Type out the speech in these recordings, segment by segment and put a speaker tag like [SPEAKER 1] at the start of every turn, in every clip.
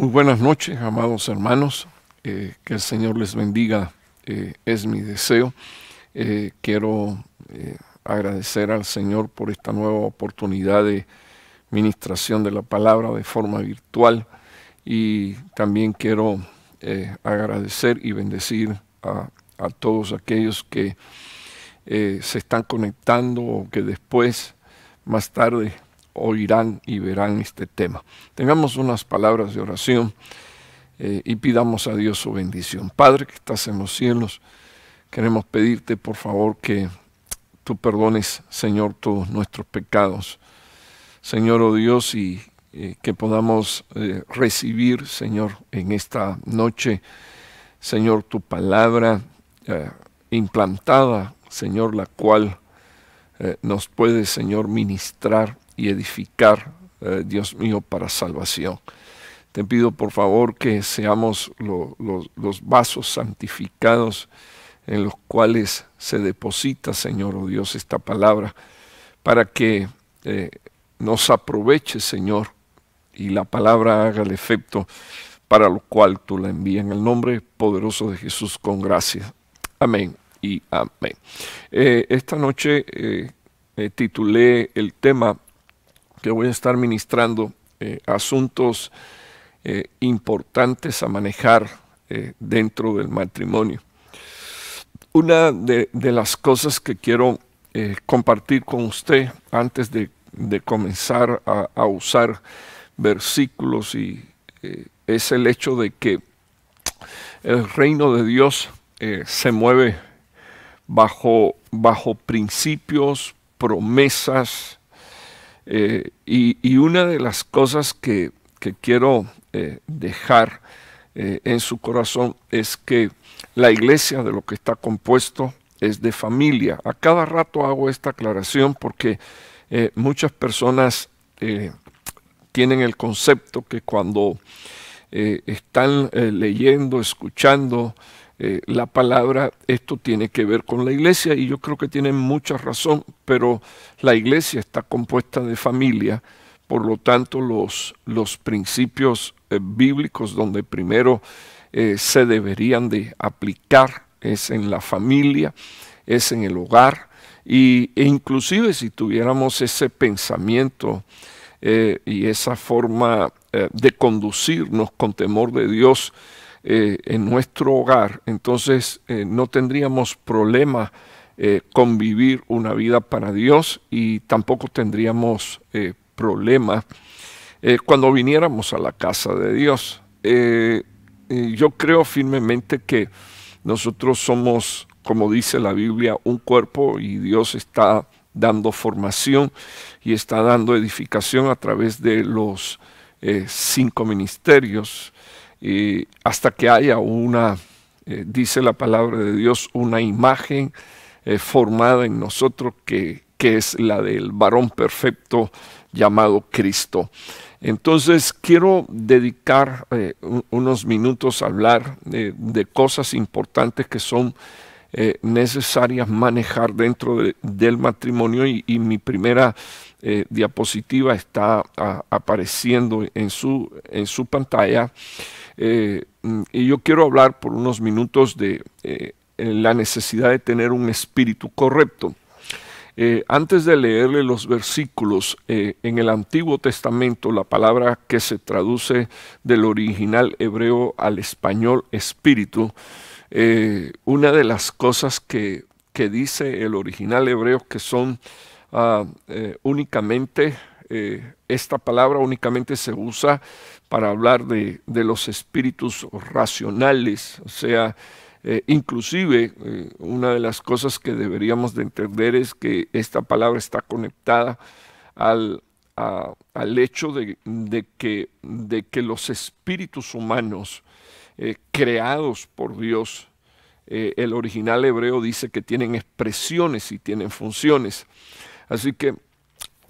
[SPEAKER 1] Muy buenas noches, amados hermanos. Eh, que el Señor les bendiga. Eh, es mi deseo. Eh, quiero agradecer al Señor por esta nueva oportunidad de ministración de la palabra de forma virtual. Y también quiero agradecer y bendecir a, a todos aquellos que se están conectando o que después, más tarde, oirán y verán este tema. Tengamos unas palabras de oración eh, y pidamos a Dios su bendición. Padre que estás en los cielos, queremos pedirte por favor que tú perdones, Señor, todos nuestros pecados. Señor, oh Dios, y eh, que podamos eh, recibir, Señor, en esta noche, Señor, tu palabra implantada, Señor, la cual nos puede, Señor, ministrar y edificar, eh, Dios mío, para salvación. Te pido por favor que seamos los vasos santificados en los cuales se deposita, Señor, oh Dios, esta palabra, para que eh, nos aproveche, Señor, y la palabra haga el efecto para lo cual tú la envías. En el nombre poderoso de Jesús, con gracia. Amén y amén. Eh, esta noche titulé el tema que voy a estar ministrando eh, asuntos eh, importantes a manejar eh, dentro del matrimonio. Una de, las cosas que quiero compartir con usted antes de, comenzar a, usar versículos y, es el hecho de que el reino de Dios se mueve bajo, bajo principios, promesas, eh, y, una de las cosas que, quiero eh, dejar eh, en su corazón es que la iglesia de lo que está compuesto es de familia. A cada rato hago esta aclaración porque muchas personas tienen el concepto que cuando están leyendo, escuchando, eh, la palabra, esto tiene que ver con la iglesia y yo creo que tienen mucha razón, pero la iglesia está compuesta de familia, por lo tanto los, los principios eh, bíblicos donde primero eh, se deberían de aplicar es en la familia, es en el hogar y, e inclusive si tuviéramos ese pensamiento y esa forma de conducirnos con temor de Dios, eh, en nuestro hogar, entonces eh, no tendríamos problema eh, con convivir una vida para Dios y tampoco tendríamos problema cuando viniéramos a la casa de Dios. yo creo firmemente que nosotros somos, como dice la Biblia, un cuerpo y Dios está dando formación y está dando edificación a través de los cinco ministerios hasta que haya una, eh, dice la palabra de Dios, una imagen eh, formada en nosotros que, es la del varón perfecto llamado Cristo. Entonces quiero dedicar eh, unos minutos a hablar de cosas importantes que son necesarias manejar dentro del matrimonio y, mi primera diapositiva está apareciendo en su, en su pantalla. Eh, mm, y yo quiero hablar por unos minutos de eh, la necesidad de tener un espíritu correcto. Eh, antes de leerle los versículos, en el Antiguo Testamento la palabra que se traduce del original hebreo al español espíritu, una de las cosas que, dice el original hebreo que son ah, únicamente únicamente eh, esta palabra únicamente se usa para hablar de, los espíritus racionales, o sea, eh, inclusive eh, una de las cosas que deberíamos de entender es que esta palabra está conectada al, al hecho de, que, de, que, los espíritus humanos creados por Dios, el original hebreo dice que tienen expresiones y tienen funciones. Así que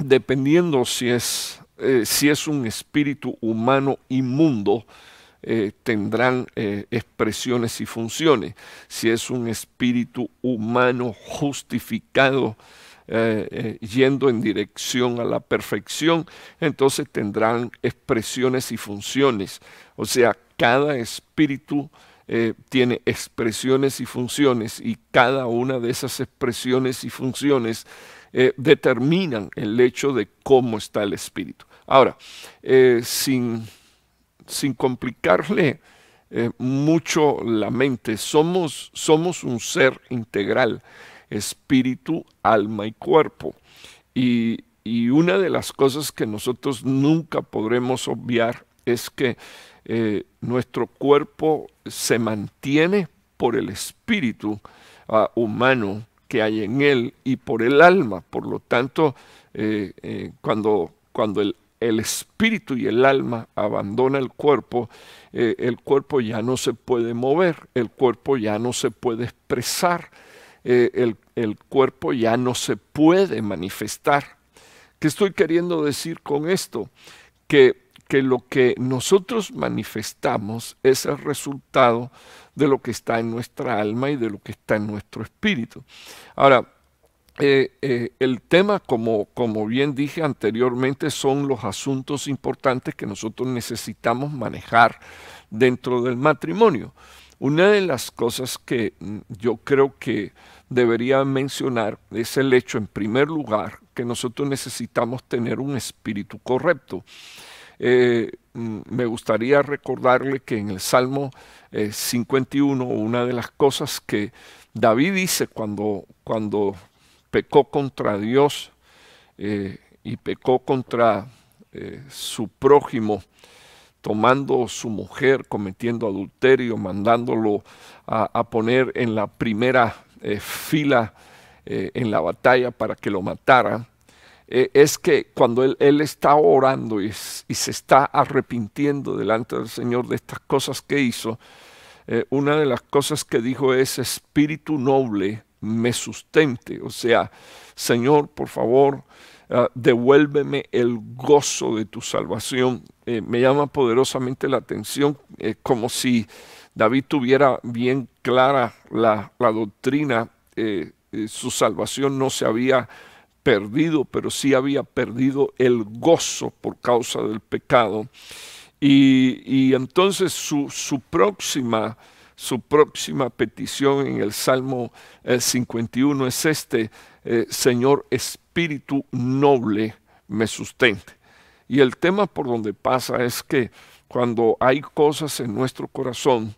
[SPEAKER 1] dependiendo si es, eh, si es un espíritu humano inmundo, eh, tendrán eh, expresiones y funciones. Si es un espíritu humano justificado, yendo en dirección a la perfección, entonces tendrán expresiones y funciones. O sea, cada espíritu tiene expresiones y funciones y cada una de esas expresiones y funciones eh, determinan el hecho de cómo está el espíritu. Ahora, eh, sin, complicarle eh, mucho la mente, somos, somos un ser integral, espíritu, alma y cuerpo. Y, una de las cosas que nosotros nunca podremos obviar es que nuestro cuerpo se mantiene por el espíritu ah, humano que hay en él y por el alma. Por lo tanto, eh, eh, cuando, cuando el, el, espíritu y el alma abandona el cuerpo, eh, el cuerpo ya no se puede mover, el cuerpo ya no se puede expresar, el, el cuerpo ya no se puede manifestar. ¿Qué estoy queriendo decir con esto? Que que lo que nosotros manifestamos es el resultado de lo que está en nuestra alma y de lo que está en nuestro espíritu. Ahora, eh, eh, el tema, como, como bien dije anteriormente, son los asuntos importantes que nosotros necesitamos manejar dentro del matrimonio. Una de las cosas que mm, yo creo que debería mencionar es el hecho, en primer lugar, que nosotros necesitamos tener un espíritu correcto. Eh, mm, me gustaría recordarle que en el Salmo 51, eh, una de las cosas que David dice cuando, cuando pecó contra Dios eh, y pecó contra su prójimo, tomando su mujer, cometiendo adulterio, mandándolo a, a poner en la primera fila en la batalla para que lo matara eh, es que cuando él, está orando y, se está arrepintiendo delante del Señor de estas cosas que hizo, eh, una de las cosas que dijo es, espíritu noble me sustente. O sea, Señor, por favor, ah, devuélveme el gozo de tu salvación. Eh, me llama poderosamente la atención, como si David tuviera bien clara la, doctrina, su salvación no se había perdido, pero sí había perdido el gozo por causa del pecado. Y, entonces su, su, próxima, su, próxima, petición en el Salmo 51 eh, es este, eh, Señor, espíritu noble me sustente. Y el tema por donde pasa es que cuando hay cosas en nuestro corazón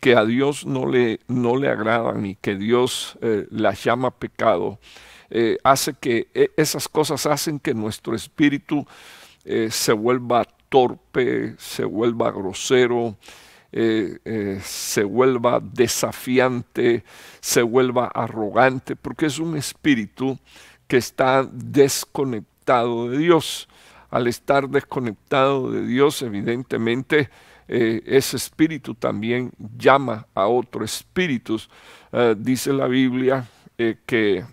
[SPEAKER 1] que a Dios no le, no le agradan y que Dios eh, las llama pecado, eh, hace que e, esas cosas hacen que nuestro espíritu eh, se vuelva torpe, se vuelva grosero, eh, se vuelva desafiante, se vuelva arrogante, porque es un espíritu que está desconectado de Dios. Al estar desconectado de Dios, evidentemente, ese espíritu también llama a otros espíritus. dice la Biblia que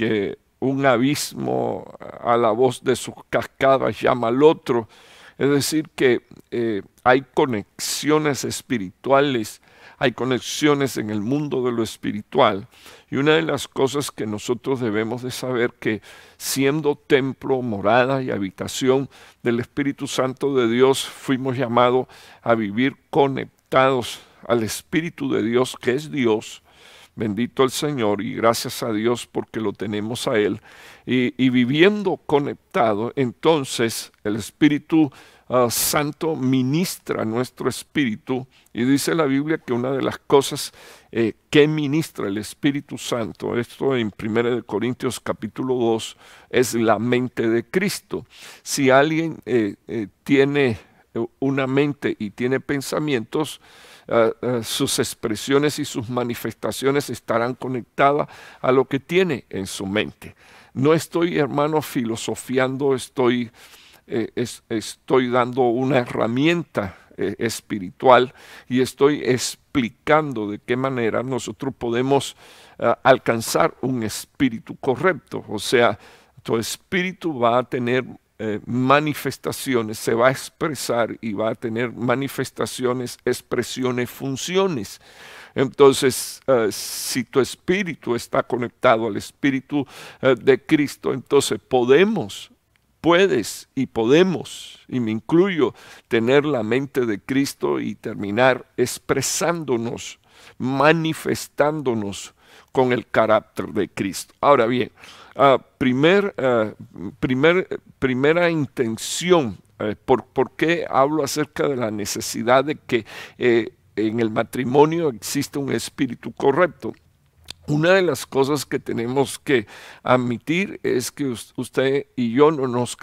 [SPEAKER 1] que un abismo a la voz de sus cascadas llama al otro. Es decir, que eh, hay conexiones espirituales, hay conexiones en el mundo de lo espiritual. Y una de las cosas que nosotros debemos de saber que siendo templo, morada y habitación del Espíritu Santo de Dios, fuimos llamados a vivir conectados al Espíritu de Dios, que es Dios, Bendito el Señor y gracias a Dios porque lo tenemos a Él. Y, viviendo conectado, entonces el Espíritu ah, Santo ministra nuestro espíritu y dice la Biblia que una de las cosas eh, que ministra el Espíritu Santo, esto en 1 Corintios capítulo 2, es la mente de Cristo. Si alguien eh, eh, tiene una mente y tiene pensamientos, eh, eh, sus expresiones y sus manifestaciones estarán conectadas a lo que tiene en su mente. No estoy, hermano, filosofiando, estoy, eh, estoy dando una herramienta espiritual y estoy explicando de qué manera nosotros podemos alcanzar un espíritu correcto. O sea, tu espíritu va a tener eh, manifestaciones, se va a expresar y va a tener manifestaciones, expresiones, funciones. Entonces, eh, si tu espíritu está conectado al espíritu eh, de Cristo, entonces podemos, puedes y podemos, y me incluyo, tener la mente de Cristo y terminar expresándonos, manifestándonos con el carácter de Cristo. Ahora bien, Ah, ah, primer, primera intención. Eh, por, qué hablo acerca de la necesidad de que eh, en el matrimonio existe un espíritu correcto? Una de las cosas que tenemos que admitir es que usted y yo no nos,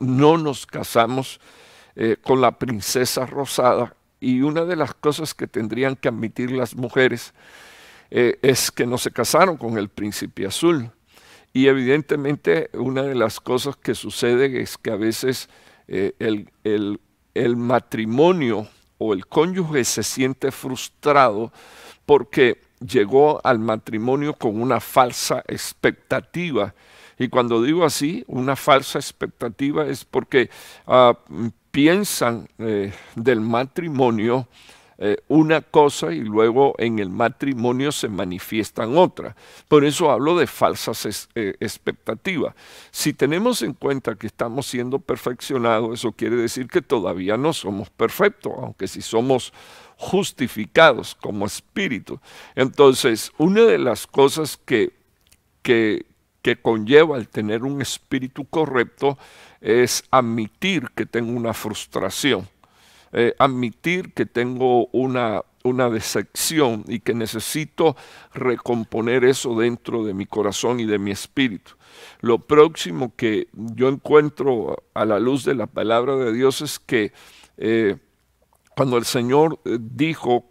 [SPEAKER 1] no nos casamos eh, con la princesa rosada y una de las cosas que tendrían que admitir las mujeres es que no se casaron con el príncipe azul. Y evidentemente una de las cosas que sucede es que a veces eh, el, matrimonio o el cónyuge se siente frustrado porque llegó al matrimonio con una falsa expectativa. Y cuando digo así, una falsa expectativa es porque ah, piensan eh, del matrimonio eh, una cosa y luego en el matrimonio se manifiestan otras. Por eso hablo de falsas eh, expectativas. Si tenemos en cuenta que estamos siendo perfeccionados, eso quiere decir que todavía no somos perfectos, aunque si somos justificados como espíritu. Entonces, una de las cosas que, que, que conlleva el tener un espíritu correcto es admitir que tengo una frustración. Eh, admitir que tengo una, una decepción y que necesito recomponer eso dentro de mi corazón y de mi espíritu. Lo próximo que yo encuentro a la luz de la palabra de Dios es que eh, cuando el Señor eh, dijo,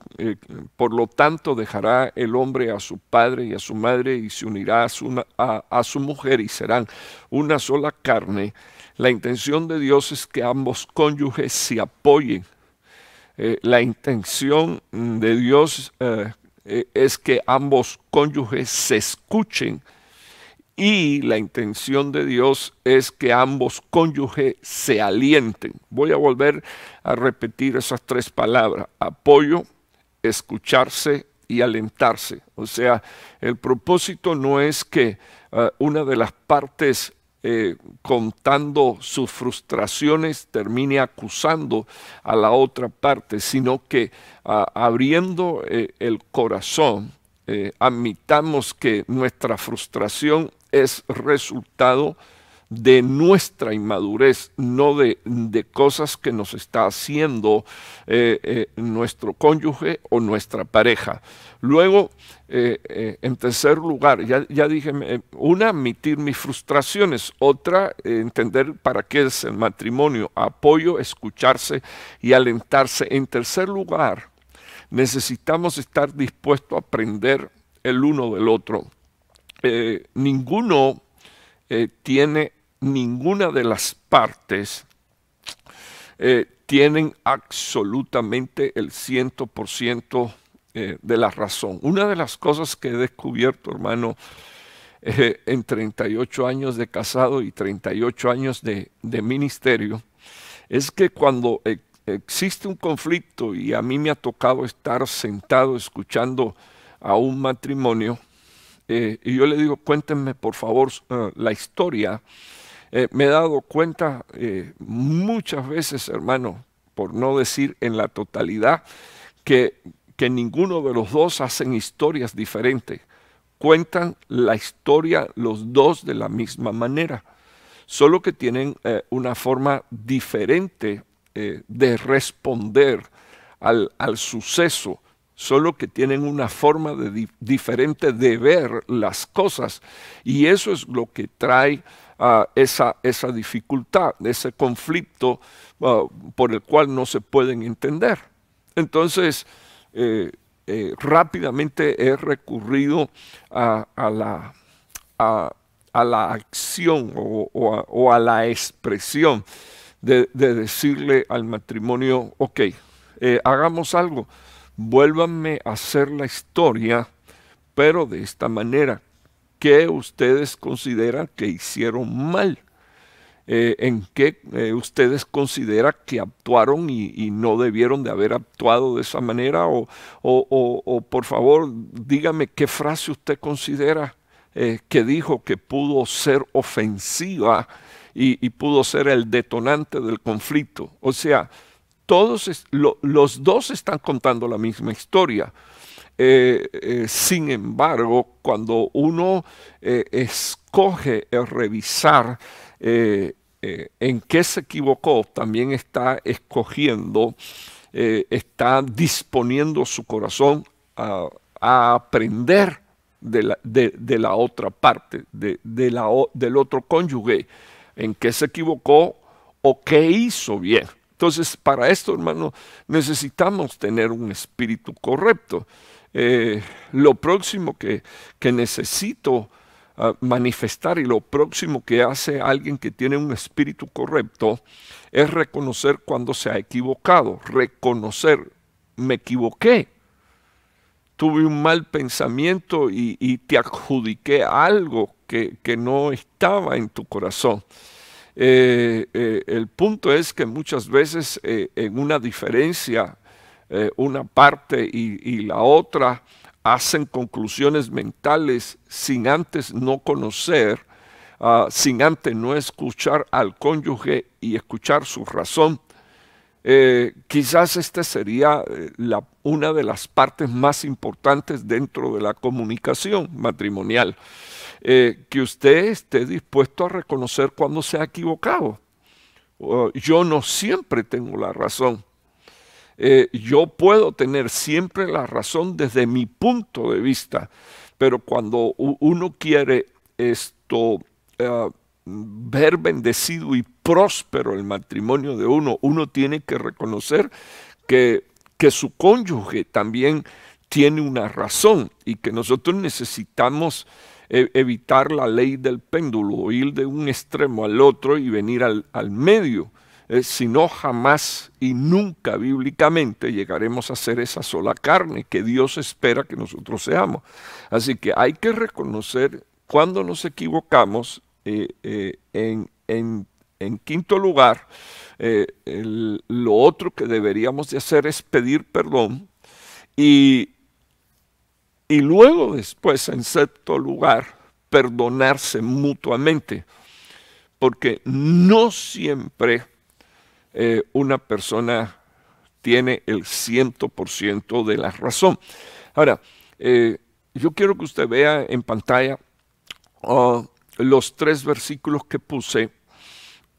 [SPEAKER 1] por lo tanto dejará el hombre a su padre y a su madre y se unirá a a su mujer y serán una sola carne, la intención de Dios es que ambos cónyuges se apoyen. Eh, la intención de Dios eh, eh, es que ambos cónyuges se escuchen y la intención de Dios es que ambos cónyuges se alienten. Voy a volver a repetir esas tres palabras, apoyo, escucharse y alentarse. O sea, el propósito no es que una de las partes eh, contando sus frustraciones termine acusando a la otra parte, sino que abriendo eh, el corazón, eh, admitamos que nuestra frustración es resultado de de nuestra inmadurez, no de, cosas que nos está haciendo eh, eh, nuestro cónyuge o nuestra pareja. Luego, eh, en tercer lugar, ya, ya, dije, una, admitir mis frustraciones, otra, entender para qué es el matrimonio, apoyo, escucharse y alentarse. En tercer lugar, necesitamos estar dispuestos a aprender el uno del otro. ninguno tiene ninguna de las partes eh, tienen absolutamente el 100% ciento eh, de la razón. Una de las cosas que he descubierto, hermano, eh, en 38 años de casado y 38 años de, ministerio, es que cuando e, existe un conflicto y a mí me ha tocado estar sentado escuchando a un matrimonio, y yo le digo, cuéntenme por favor la historia eh, me he dado cuenta eh, muchas veces, hermano, por no decir en la totalidad, que, que ninguno de los dos hacen historias diferentes. Cuentan la historia los dos de la misma manera, solo que tienen eh, una forma diferente de responder al, suceso solo que tienen una forma diferente de ver las cosas. Y eso es lo que trae a esa, esa, dificultad, ese conflicto ah, por el cual no se pueden entender. Entonces, eh, eh, rápidamente he recurrido a, la, a, la, acción o, a, la expresión de, decirle al matrimonio, ok, eh, hagamos algo, vuélvanme a hacer la historia, pero de esta manera, ¿Qué ustedes consideran que hicieron mal, eh, en qué eh, ustedes consideran que actuaron y, no debieron de haber actuado de esa manera, o, por favor dígame qué frase usted considera eh, que dijo que pudo ser ofensiva y, pudo ser el detonante del conflicto. O sea, todos los dos están contando la misma historia. Eh, eh, sin embargo, cuando uno eh, escoge revisar en qué se equivocó, también está escogiendo, está disponiendo su corazón a, aprender de la, otra parte, de, del otro cónyuge, en qué se equivocó o qué hizo bien. Entonces, para esto, hermano, necesitamos tener un espíritu correcto. Eh, lo próximo que, necesito ah, manifestar y lo próximo que hace alguien que tiene un espíritu correcto es reconocer cuando se ha equivocado, reconocer, me equivoqué, tuve un mal pensamiento y, te adjudiqué algo que, no estaba en tu corazón. Eh, eh, el punto es que muchas veces en una diferencia eh, una parte y, la otra, hacen conclusiones mentales sin antes no conocer, ah, sin antes no escuchar al cónyuge y escuchar su razón. Eh, quizás esta sería eh, una de las partes más importantes dentro de la comunicación matrimonial, que usted esté dispuesto a reconocer cuando se ha equivocado. Oh, yo no siempre tengo la razón. Eh, yo puedo tener siempre la razón desde mi punto de vista, pero cuando uno quiere esto... Eh, ver bendecido y próspero el matrimonio de uno, uno tiene que reconocer que, su cónyuge también tiene una razón y que nosotros necesitamos eh, evitar la ley del péndulo, ir de un extremo al otro y venir al medio. Eh, si sino jamás y nunca bíblicamente llegaremos a ser esa sola carne que Dios espera que nosotros seamos. Así que hay que reconocer cuando nos equivocamos eh, eh, en, quinto lugar, lo otro que deberíamos de hacer es pedir perdón y, y luego después, en sexto lugar, perdonarse mutuamente porque no siempre eh, una persona tiene el 100% de la razón. Ahora, eh, yo quiero que usted vea en pantalla ah, los tres versículos que puse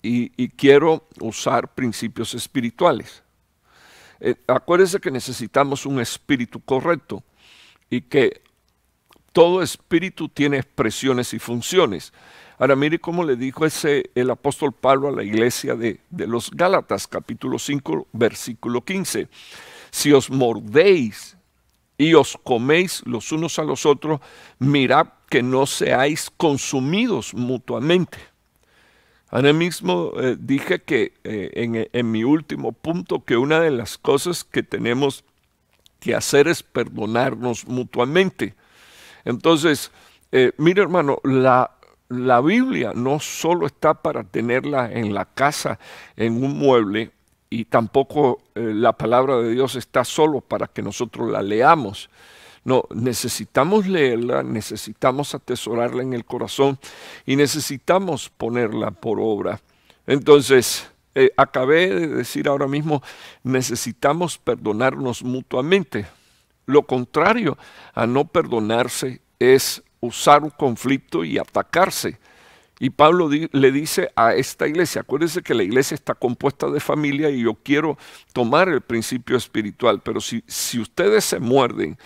[SPEAKER 1] y, quiero usar principios espirituales. Eh, acuérdese que necesitamos un espíritu correcto y que todo espíritu tiene expresiones y funciones. Ahora mire cómo le dijo ese, el apóstol Pablo a la iglesia de, los Gálatas, capítulo 5, versículo 15. Si os mordéis y os coméis los unos a los otros, mirad que no seáis consumidos mutuamente. Ahora mismo eh, dije que eh, en, en mi último punto que una de las cosas que tenemos que hacer es perdonarnos mutuamente. Entonces, eh, mire hermano, la, Biblia no solo está para tenerla en la casa, en un mueble, y tampoco eh, la palabra de Dios está solo para que nosotros la leamos. No, necesitamos leerla, necesitamos atesorarla en el corazón y necesitamos ponerla por obra. Entonces, eh, acabé de decir ahora mismo, necesitamos perdonarnos mutuamente. Lo contrario a no perdonarse es usar un conflicto y atacarse. Y Pablo le dice a esta iglesia, acuérdense que la iglesia está compuesta de familia y yo quiero tomar el principio espiritual, pero si, si ustedes se muerden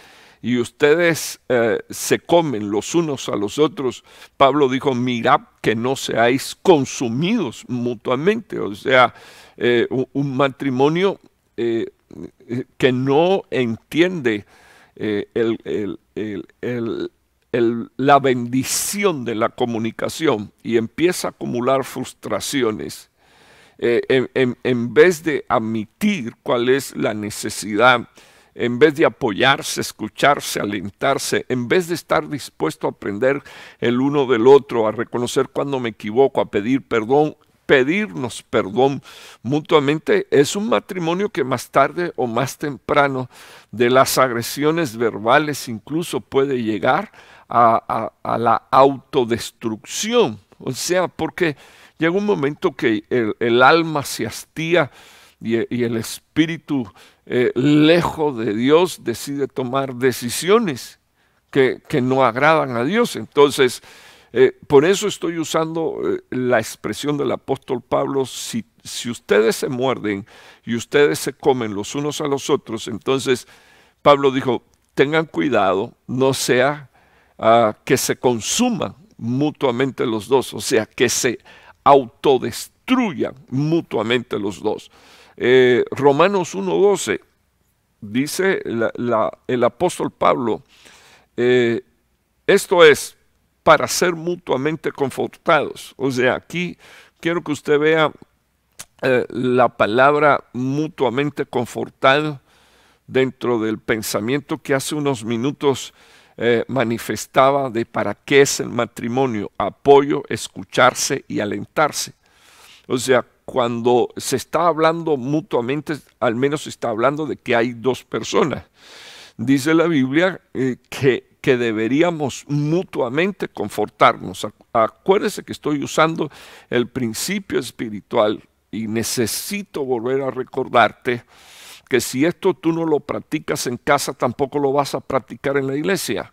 [SPEAKER 1] y ustedes eh, se comen los unos a los otros, Pablo dijo, mirad que no seáis consumidos mutuamente, o sea, eh, un, matrimonio... Eh, eh, que no entiende eh, la bendición de la comunicación y empieza a acumular frustraciones. Eh, en, en, vez de admitir cuál es la necesidad, en vez de apoyarse, escucharse, alentarse, en vez de estar dispuesto a aprender el uno del otro, a reconocer cuando me equivoco, a pedir perdón, pedirnos perdón mutuamente es un matrimonio que más tarde o más temprano de las agresiones verbales incluso puede llegar a, la autodestrucción. O sea, porque llega un momento que el, alma se hastía y, el espíritu eh, lejos de Dios decide tomar decisiones que, que no agradan a Dios. Entonces, eh, por eso estoy usando eh, la expresión del apóstol Pablo, si, ustedes se muerden y ustedes se comen los unos a los otros, entonces Pablo dijo, tengan cuidado, no sea ah, que se consuman mutuamente los dos, o sea, que se autodestruyan mutuamente los dos. Eh, Romanos 1.12 dice el apóstol Pablo, esto es, para ser mutuamente confortados. O sea, aquí quiero que usted vea eh, la palabra mutuamente confortado dentro del pensamiento que hace unos minutos eh, manifestaba de para qué es el matrimonio, apoyo, escucharse y alentarse. O sea, cuando se está hablando mutuamente, al menos se está hablando de que hay dos personas. Dice la Biblia eh, que, que deberíamos mutuamente confortarnos. Acuérdese que estoy usando el principio espiritual y necesito volver a recordarte que si esto tú no lo practicas en casa, tampoco lo vas a practicar en la iglesia.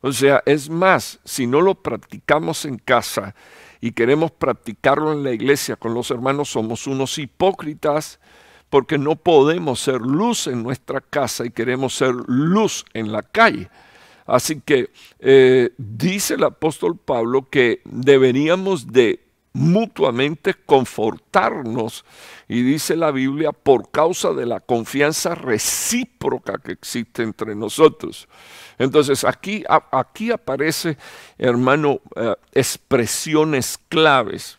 [SPEAKER 1] O sea, es más, si no lo practicamos en casa y queremos practicarlo en la iglesia con los hermanos, somos unos hipócritas porque no podemos ser luz en nuestra casa y queremos ser luz en la calle. Así que eh, dice el apóstol Pablo que deberíamos de mutuamente confortarnos. Y dice la Biblia, por causa de la confianza recíproca que existe entre nosotros. Entonces aquí, aquí aparece, hermano, eh, expresiones claves.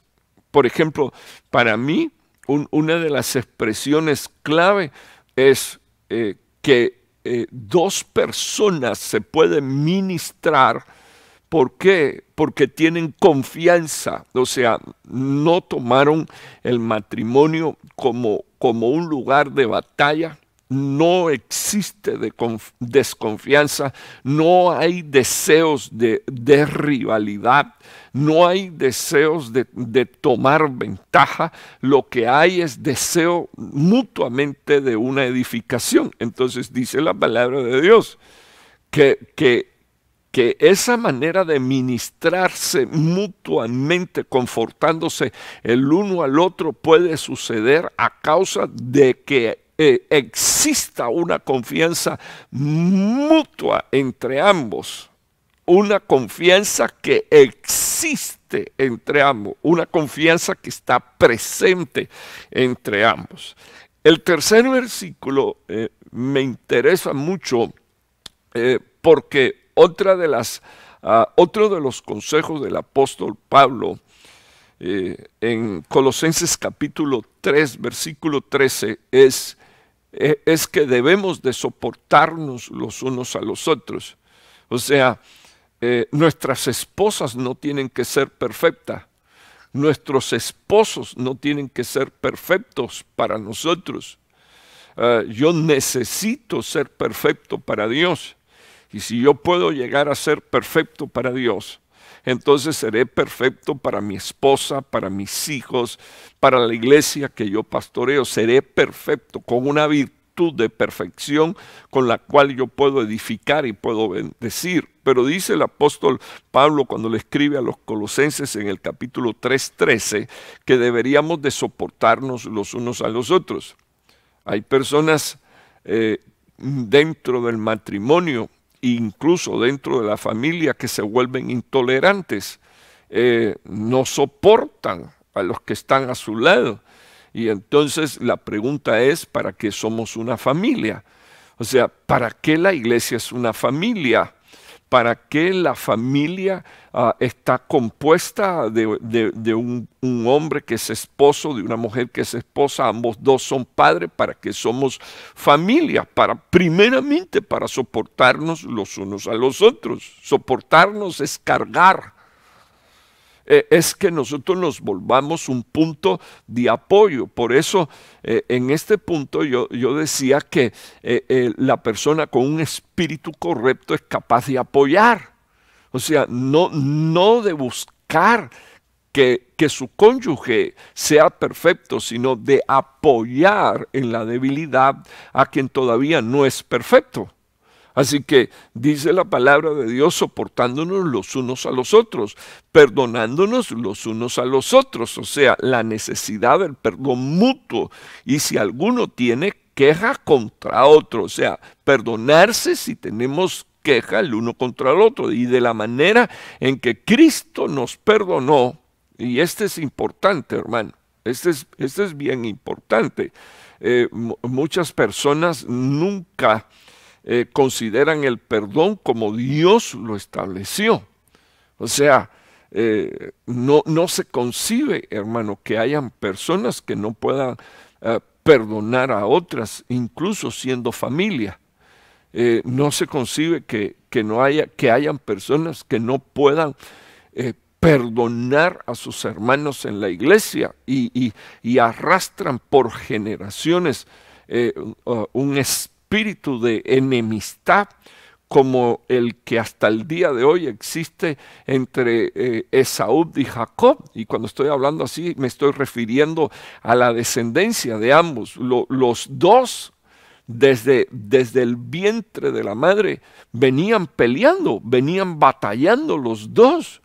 [SPEAKER 1] Por ejemplo, para mí, una de las expresiones clave es eh, que eh, dos personas se pueden ministrar. ¿Por qué? Porque tienen confianza, o sea, no tomaron el matrimonio como, como un lugar de batalla, no existe desconfianza, no hay deseos de, rivalidad, no hay deseos de, tomar ventaja, lo que hay es deseo mutuamente de una edificación. Entonces dice la palabra de Dios que, que que esa manera de ministrarse mutuamente, confortándose el uno al otro, puede suceder a causa de que eh, exista una confianza mutua entre ambos, una confianza que existe entre ambos, una confianza que está presente entre ambos. El tercer versículo eh, me interesa mucho eh, porque otra de las, ah, otro de los consejos del apóstol Pablo en Colosenses capítulo 3, versículo 13 es eh, es que debemos de soportarnos los unos a los otros. O sea, eh, nuestras esposas no tienen que ser perfectas, nuestros esposos no tienen que ser perfectos para nosotros. Eh, yo necesito ser perfecto para Dios. Y si yo puedo llegar a ser perfecto para Dios, entonces seré perfecto para mi esposa, para mis hijos, para la iglesia que yo pastoreo. Seré perfecto con una virtud de perfección con la cual yo puedo edificar y puedo bendecir. Pero dice el apóstol Pablo cuando le escribe a los colosenses en el capítulo 3.13 que deberíamos de soportarnos los unos a los otros. Hay personas eh, dentro del matrimonio incluso dentro de la familia, que se vuelven intolerantes, eh, no soportan a los que están a su lado. Y entonces la pregunta es, ¿para qué somos una familia? O sea, ¿para qué la iglesia es una familia? para que la familia ah, está compuesta de, un, hombre que es esposo, de una mujer que es esposa, ambos dos son padres, para que somos familia, para primeramente para soportarnos los unos a los otros. Soportarnos es cargar eh, es que nosotros nos volvamos un punto de apoyo. Por eso, eh, en este punto yo, decía que eh, la persona con un espíritu correcto es capaz de apoyar. O sea, no, de buscar que, su cónyuge sea perfecto, sino de apoyar en la debilidad a quien todavía no es perfecto. Así que dice la palabra de Dios soportándonos los unos a los otros, perdonándonos los unos a los otros, o sea, la necesidad del perdón mutuo. Y si alguno tiene queja contra otro, o sea, perdonarse si tenemos queja el uno contra el otro y de la manera en que Cristo nos perdonó, y este es importante, hermano, este es, este es bien importante. Eh, muchas personas nunca eh, consideran el perdón como Dios lo estableció. O sea, eh, no, no, se concibe, hermano, que hayan personas que no puedan eh, perdonar a otras, incluso siendo familia. no se concibe que, no haya, que hayan personas que no puedan perdonar a sus hermanos en la iglesia y, arrastran por generaciones un espíritu espíritu de enemistad como el que hasta el día de hoy existe entre Esaúd eh, Esaú y Jacob. Y cuando estoy hablando así, me estoy refiriendo a la descendencia de ambos. los dos, desde, desde el vientre de la madre, venían peleando, venían batallando los dos.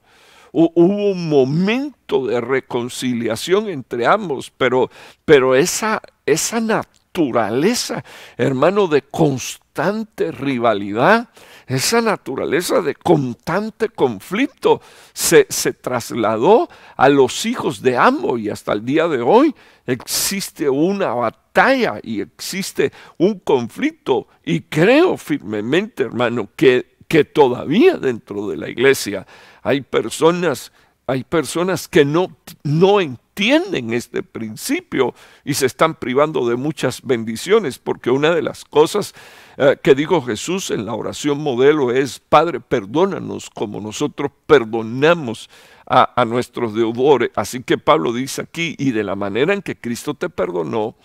[SPEAKER 1] Hubo un momento de reconciliación entre ambos, pero, pero esa, esa naturaleza naturaleza, hermano, de constante rivalidad, esa naturaleza de constante conflicto se, trasladó a los hijos de ambos y hasta el día de hoy existe una batalla y existe un conflicto y creo firmemente, hermano, que, que todavía dentro de la iglesia hay personas, hay personas que no, no entienden entienden este principio y se están privando de muchas bendiciones, porque una de las cosas eh, que dijo Jesús en la oración modelo es, Padre, perdónanos como nosotros perdonamos a, a nuestros deudores. Así que Pablo dice aquí, y de la manera en que Cristo te perdonó,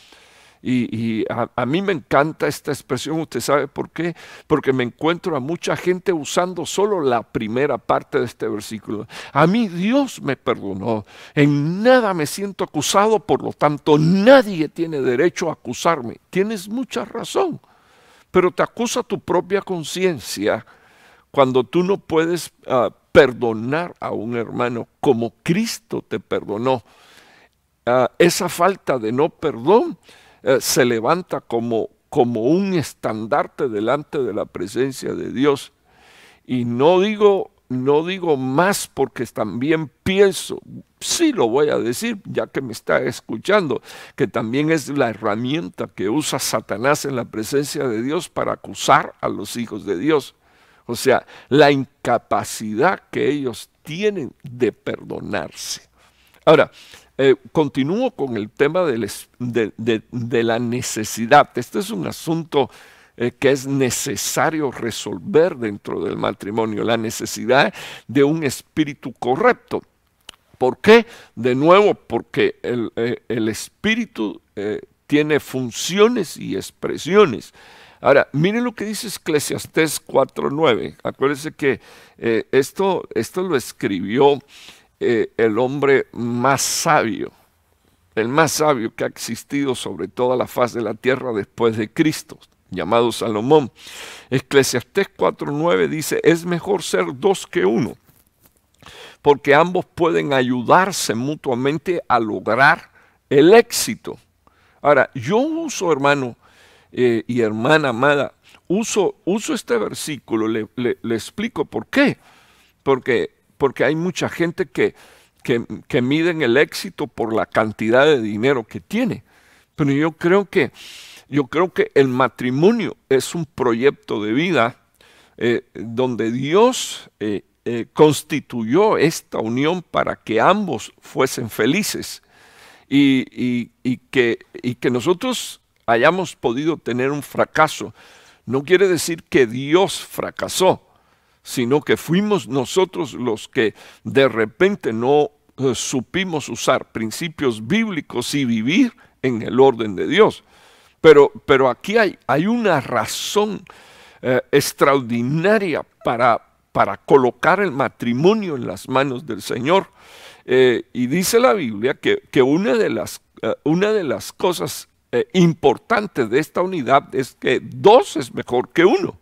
[SPEAKER 1] y, a, mí me encanta esta expresión, ¿usted sabe por qué? Porque me encuentro a mucha gente usando solo la primera parte de este versículo. A mí Dios me perdonó, en nada me siento acusado, por lo tanto nadie tiene derecho a acusarme. Tienes mucha razón, pero te acusa tu propia conciencia cuando tú no puedes ah, perdonar a un hermano como Cristo te perdonó. Ah, esa falta de no perdón eh, se levanta como, como un estandarte delante de la presencia de Dios. Y no digo, no digo más porque también pienso, sí lo voy a decir, ya que me está escuchando, que también es la herramienta que usa Satanás en la presencia de Dios para acusar a los hijos de Dios. O sea, la incapacidad que ellos tienen de perdonarse. Ahora, eh, continúo con el tema de, la necesidad. Este es un asunto eh, que es necesario resolver dentro del matrimonio, la necesidad de un espíritu correcto. ¿Por qué? De nuevo, porque el, eh, espíritu tiene funciones y expresiones. Ahora, miren lo que dice Eclesiastés 4.9. Acuérdense que esto, esto lo escribió eh, el hombre más sabio, el más sabio que ha existido sobre toda la faz de la tierra después de Cristo, llamado Salomón. Eclesiastés 4.9 dice, es mejor ser dos que uno, porque ambos pueden ayudarse mutuamente a lograr el éxito. Ahora, yo uso, hermano eh, y hermana amada, uso, uso este versículo, le explico por qué. Porque porque hay mucha gente que, que, miden el éxito por la cantidad de dinero que tiene. Pero yo creo que, yo creo que el matrimonio es un proyecto de vida eh, donde Dios eh, eh, constituyó esta unión para que ambos fuesen felices que, y que nosotros hayamos podido tener un fracaso. No quiere decir que Dios fracasó, sino que fuimos nosotros los que de repente no eh, supimos usar principios bíblicos y vivir en el orden de Dios. Pero, pero aquí hay, hay, una razón eh, extraordinaria para, para colocar el matrimonio en las manos del Señor. Eh, y dice la Biblia que, una, de las, una, de las, cosas importantes de esta unidad es que dos es mejor que uno.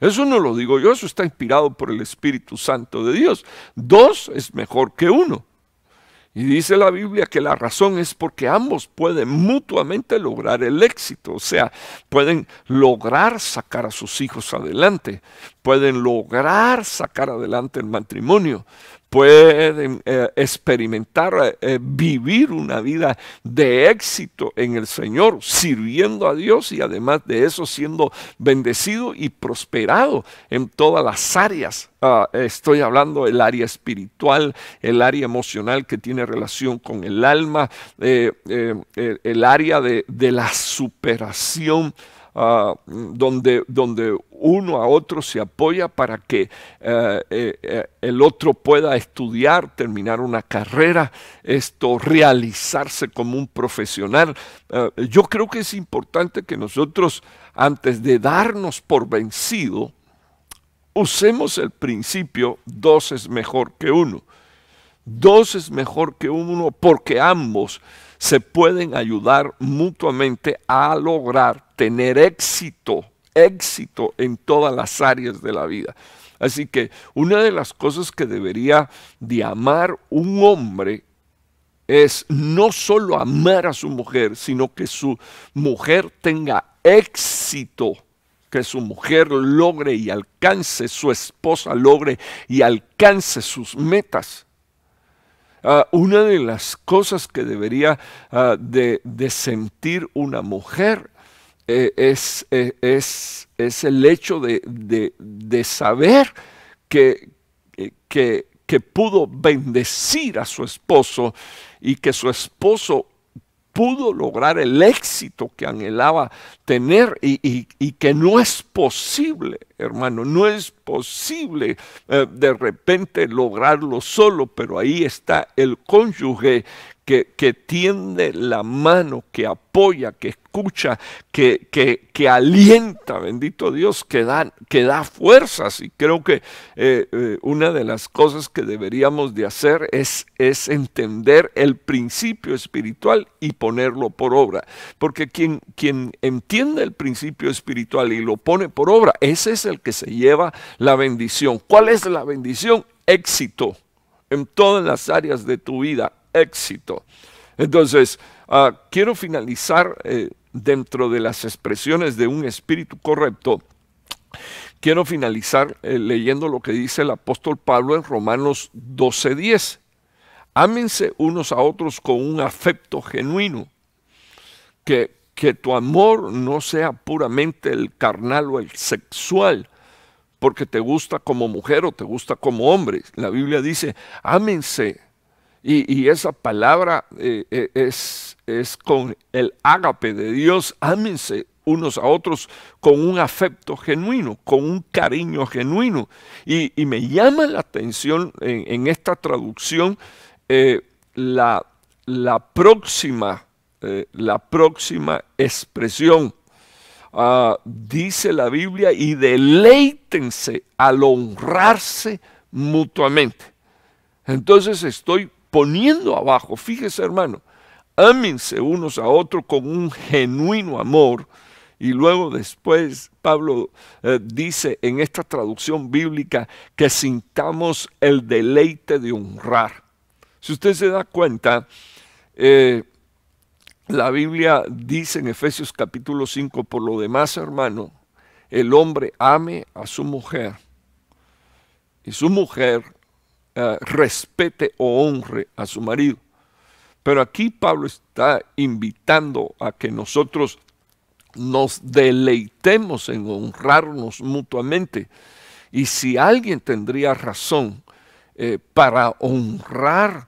[SPEAKER 1] Eso no lo digo yo, eso está inspirado por el Espíritu Santo de Dios. Dos es mejor que uno. Y dice la Biblia que la razón es porque ambos pueden mutuamente lograr el éxito, o sea, pueden lograr sacar a sus hijos adelante, pueden lograr sacar adelante el matrimonio, pueden eh, experimentar, eh, vivir una vida de éxito en el Señor, sirviendo a Dios y además de eso siendo bendecido y prosperado en todas las áreas. Ah, estoy hablando del área espiritual, el área emocional que tiene relación con el alma, eh, el área de, de la superación Ah, donde, donde uno a otro se apoya para que eh, eh, eh, el otro pueda estudiar, terminar una carrera, esto, realizarse como un profesional. Ah, yo creo que es importante que nosotros, antes de darnos por vencido, usemos el principio dos es mejor que uno. Dos es mejor que uno porque ambos se pueden ayudar mutuamente a lograr tener éxito, éxito en todas las áreas de la vida. Así que una de las cosas que debería de amar un hombre es no solo amar a su mujer, sino que su mujer tenga éxito, que su mujer logre y alcance, su esposa logre y alcance sus metas. Ah, una de las cosas que debería ah, de, sentir una mujer eh, es, eh, es, es, el hecho de, saber que, eh, que, que pudo bendecir a su esposo y que su esposo pudo lograr el éxito que anhelaba tener y, que no es posible, hermano, no es posible eh, de repente lograrlo solo, pero ahí está el cónyuge que, tiende la mano, que apoya, que escucha, que, que, alienta, bendito Dios, que da, que da fuerzas. Y creo que eh, eh, una de las cosas que deberíamos de hacer es, es entender el principio espiritual y ponerlo por obra. Porque quien, quien entiende el principio espiritual y lo pone por obra, ese es el que se lleva la bendición. ¿Cuál es la bendición? Éxito en todas las áreas de tu vida, éxito. Entonces, ah, quiero finalizar eh, dentro de las expresiones de un espíritu correcto. Quiero finalizar eh, leyendo lo que dice el apóstol Pablo en Romanos 12:10. Ámense unos a otros con un afecto genuino. Que, que tu amor no sea puramente el carnal o el sexual, porque te gusta como mujer o te gusta como hombre. La Biblia dice, ámense y, esa palabra eh, eh, es, con el ágape de Dios, ámense unos a otros con un afecto genuino, con un cariño genuino. Y, me llama la atención en, esta traducción eh, la, próxima, la próxima expresión. Ah, dice la Biblia, y deleítense al honrarse mutuamente. Entonces estoy poniendo abajo, fíjese hermano, ámense unos a otros con un genuino amor. Y luego después Pablo eh, dice en esta traducción bíblica que sintamos el deleite de honrar. Si usted se da cuenta, eh, la Biblia dice en Efesios capítulo 5, por lo demás hermano, el hombre ame a su mujer y su mujer eh, respete o honre a su marido. Pero aquí Pablo está invitando a que nosotros nos deleitemos en honrarnos mutuamente. Y si alguien tendría razón eh, para honrar,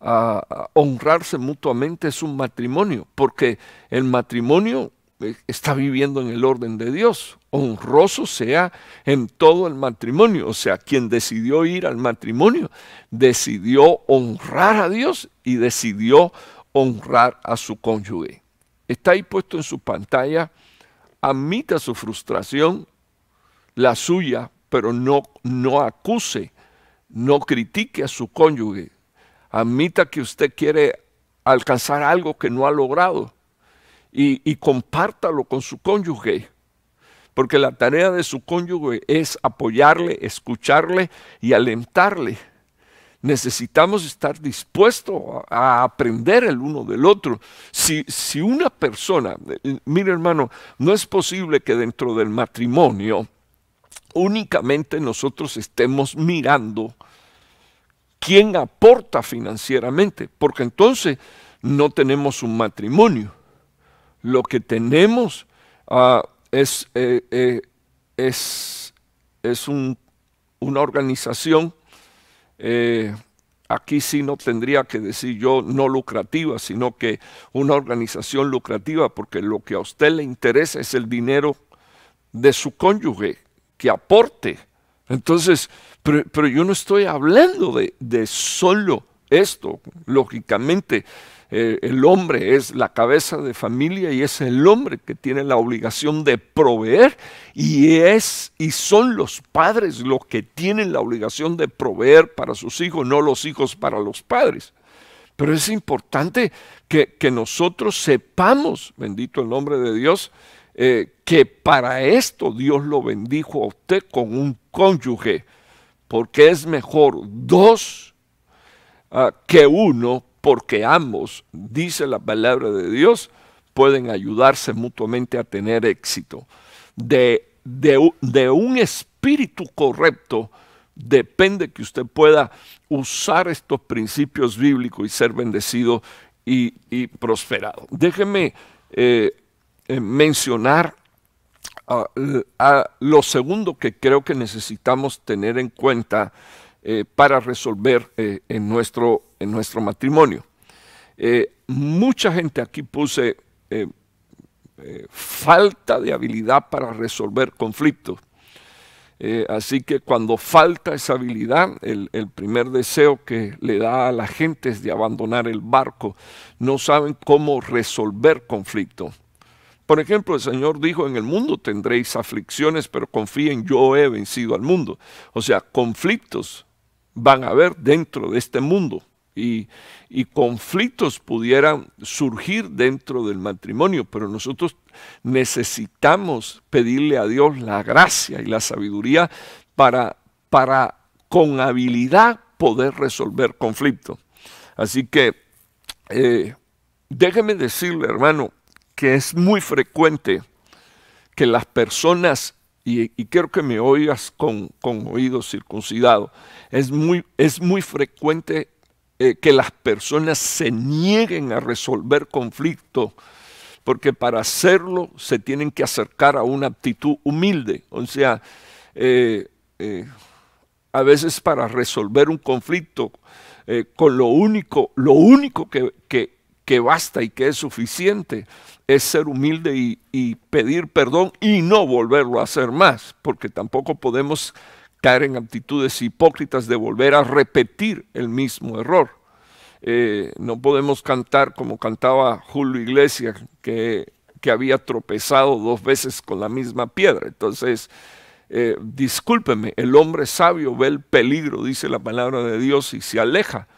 [SPEAKER 1] a honrarse mutuamente es un matrimonio, porque el matrimonio eh, está viviendo en el orden de Dios honroso sea en todo el matrimonio. O sea, quien decidió ir al matrimonio decidió honrar a Dios y decidió honrar a su cónyuge. Está ahí puesto en su pantalla, admita su frustración, la suya, pero no, no acuse, no critique a su cónyuge. Admita que usted quiere alcanzar algo que no ha logrado y, y compártalo con su cónyuge porque la tarea de su cónyuge es apoyarle, escucharle y alentarle. Necesitamos estar dispuestos a aprender el uno del otro. Si, una persona, eh, mire hermano, no es posible que dentro del matrimonio únicamente nosotros estemos mirando quién aporta financieramente, porque entonces no tenemos un matrimonio. Lo que tenemos a ah, eh, eh, es, es, una organización, eh, aquí sí no tendría que decir yo no lucrativa, sino que una organización lucrativa, porque lo que a usted le interesa es el dinero de su cónyuge que aporte. Entonces, pero, yo no estoy hablando de, de solo esto, lógicamente. Eh, el hombre es la cabeza de familia y es el hombre que tiene la obligación de proveer y es y son los padres los que tienen la obligación de proveer para sus hijos, no los hijos para los padres. Pero es importante que, nosotros sepamos, bendito el nombre de Dios, eh, que para esto Dios lo bendijo a usted con un cónyuge, porque es mejor dos ah, que uno porque ambos, dice la palabra de Dios, pueden ayudarse mutuamente a tener éxito. De, de, un espíritu correcto depende que usted pueda usar estos principios bíblicos y ser bendecido y, prosperado. Déjeme eh, eh, mencionar a lo segundo que creo que necesitamos tener en cuenta eh, para resolver eh, en, nuestro, en nuestro matrimonio. Eh, mucha gente aquí puse falta de habilidad para resolver conflictos. así que cuando falta esa habilidad, el, primer deseo que le da a la gente es de abandonar el barco. No saben cómo resolver conflicto. Por ejemplo, el Señor dijo, en el mundo tendréis aflicciones, pero confíen, yo he vencido al mundo. O sea, conflictos van a haber dentro de este mundo y, conflictos pudieran surgir dentro del matrimonio, pero nosotros necesitamos pedirle a Dios la gracia y la sabiduría para, para con habilidad poder resolver conflictos. Así que eh, déjeme decirle, hermano, que es muy frecuente que las personas y, quiero que me oigas con, oído circuncidado, es muy, es muy frecuente eh, que las personas se nieguen a resolver conflictos, porque para hacerlo se tienen que acercar a una actitud humilde. O sea, eh, eh, a veces para resolver un conflicto con lo único, lo único que, que basta y que es suficiente es ser humilde y, pedir perdón y no volverlo a hacer más, porque tampoco podemos caer en actitudes hipócritas de volver a repetir el mismo error. Eh, no podemos cantar como cantaba Julio Iglesias, que, había tropezado dos veces con la misma piedra. Entonces, eh, discúlpeme, el hombre sabio ve el peligro, dice la palabra de Dios, y se aleja.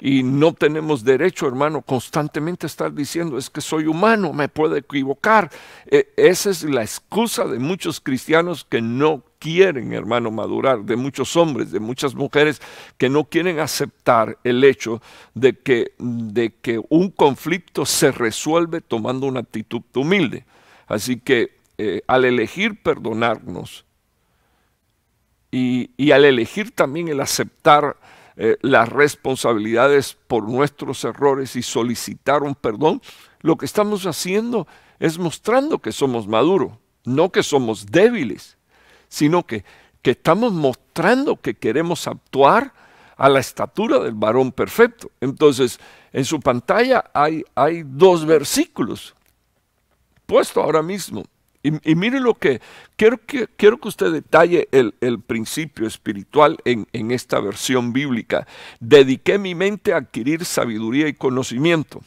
[SPEAKER 1] Y no tenemos derecho, hermano, constantemente estar diciendo, es que soy humano, me puedo equivocar. E, esa es la excusa de muchos cristianos que no quieren, hermano, madurar, de muchos hombres, de muchas mujeres que no quieren aceptar el hecho de que, de que un conflicto se resuelve tomando una actitud humilde. Así que eh, al elegir perdonarnos y, y al elegir también el aceptar eh, las responsabilidades por nuestros errores y solicitar un perdón, lo que estamos haciendo es mostrando que somos maduros, no que somos débiles, sino que, que estamos mostrando que queremos actuar a la estatura del varón perfecto. Entonces, en su pantalla hay, hay dos versículos puesto ahora mismo y, mire lo que quiero, que quiero que usted detalle el, principio espiritual en, en, esta versión bíblica. Dediqué mi mente a adquirir sabiduría y conocimiento.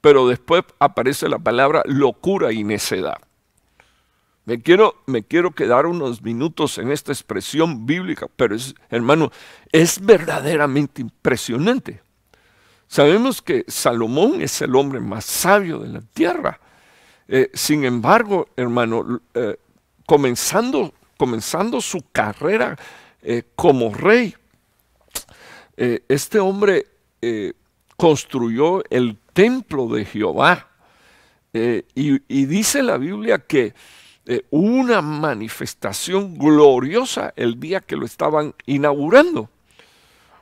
[SPEAKER 1] Pero después aparece la palabra locura y necedad. Me quiero, me quiero quedar unos minutos en esta expresión bíblica, pero hermano, es verdaderamente impresionante. Sabemos que Salomón es el hombre más sabio de la tierra eh, sin embargo, hermano, eh, comenzando, comenzando su carrera eh, como rey, este hombre construyó el templo de Jehová. Y, dice la Biblia que una manifestación gloriosa el día que lo estaban inaugurando.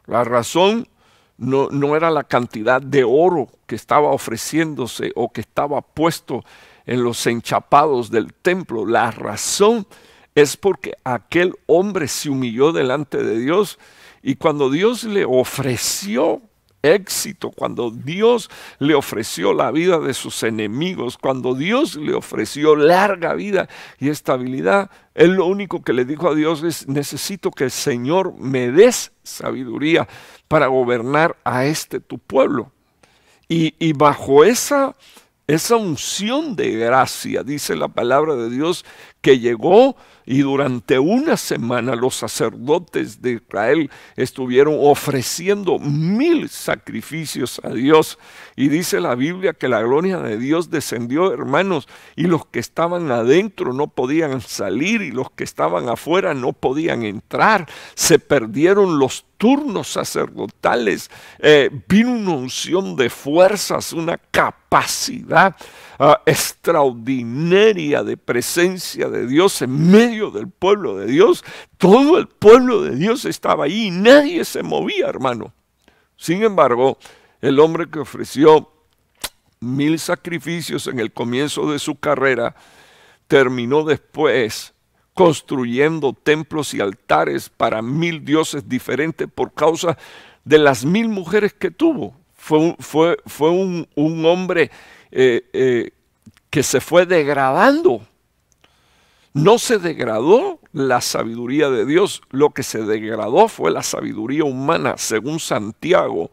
[SPEAKER 1] La razón no, no, era la cantidad de oro que estaba ofreciéndose o que estaba puesto en los enchapados del templo. La razón es porque aquel hombre se humilló delante de Dios y cuando Dios le ofreció éxito, cuando Dios le ofreció la vida de sus enemigos, cuando Dios le ofreció larga vida y estabilidad, él lo único que le dijo a Dios es, necesito que el Señor me des sabiduría para gobernar a este tu pueblo. Y, y bajo esa esa unción de gracia, dice la palabra de Dios, que llegó y durante una semana los sacerdotes de Israel estuvieron ofreciendo mil sacrificios a Dios y dice la Biblia que la gloria de Dios descendió, hermanos, y los que estaban adentro no podían salir y los que estaban afuera no podían entrar. Se perdieron los turnos sacerdotales, eh, vino una unción de fuerzas, una capacidad ah, extraordinaria de presencia de Dios en medio del pueblo de Dios. Todo el pueblo de Dios estaba ahí y nadie se movía, hermano. Sin embargo, el hombre que ofreció mil sacrificios en el comienzo de su carrera, terminó después construyendo templos y altares para mil dioses diferentes por causa de las mil mujeres que tuvo. Fue, fue, fue un, hombre eh, eh, que se fue degradando. No se degradó la sabiduría de Dios, lo que se degradó fue la sabiduría humana, según Santiago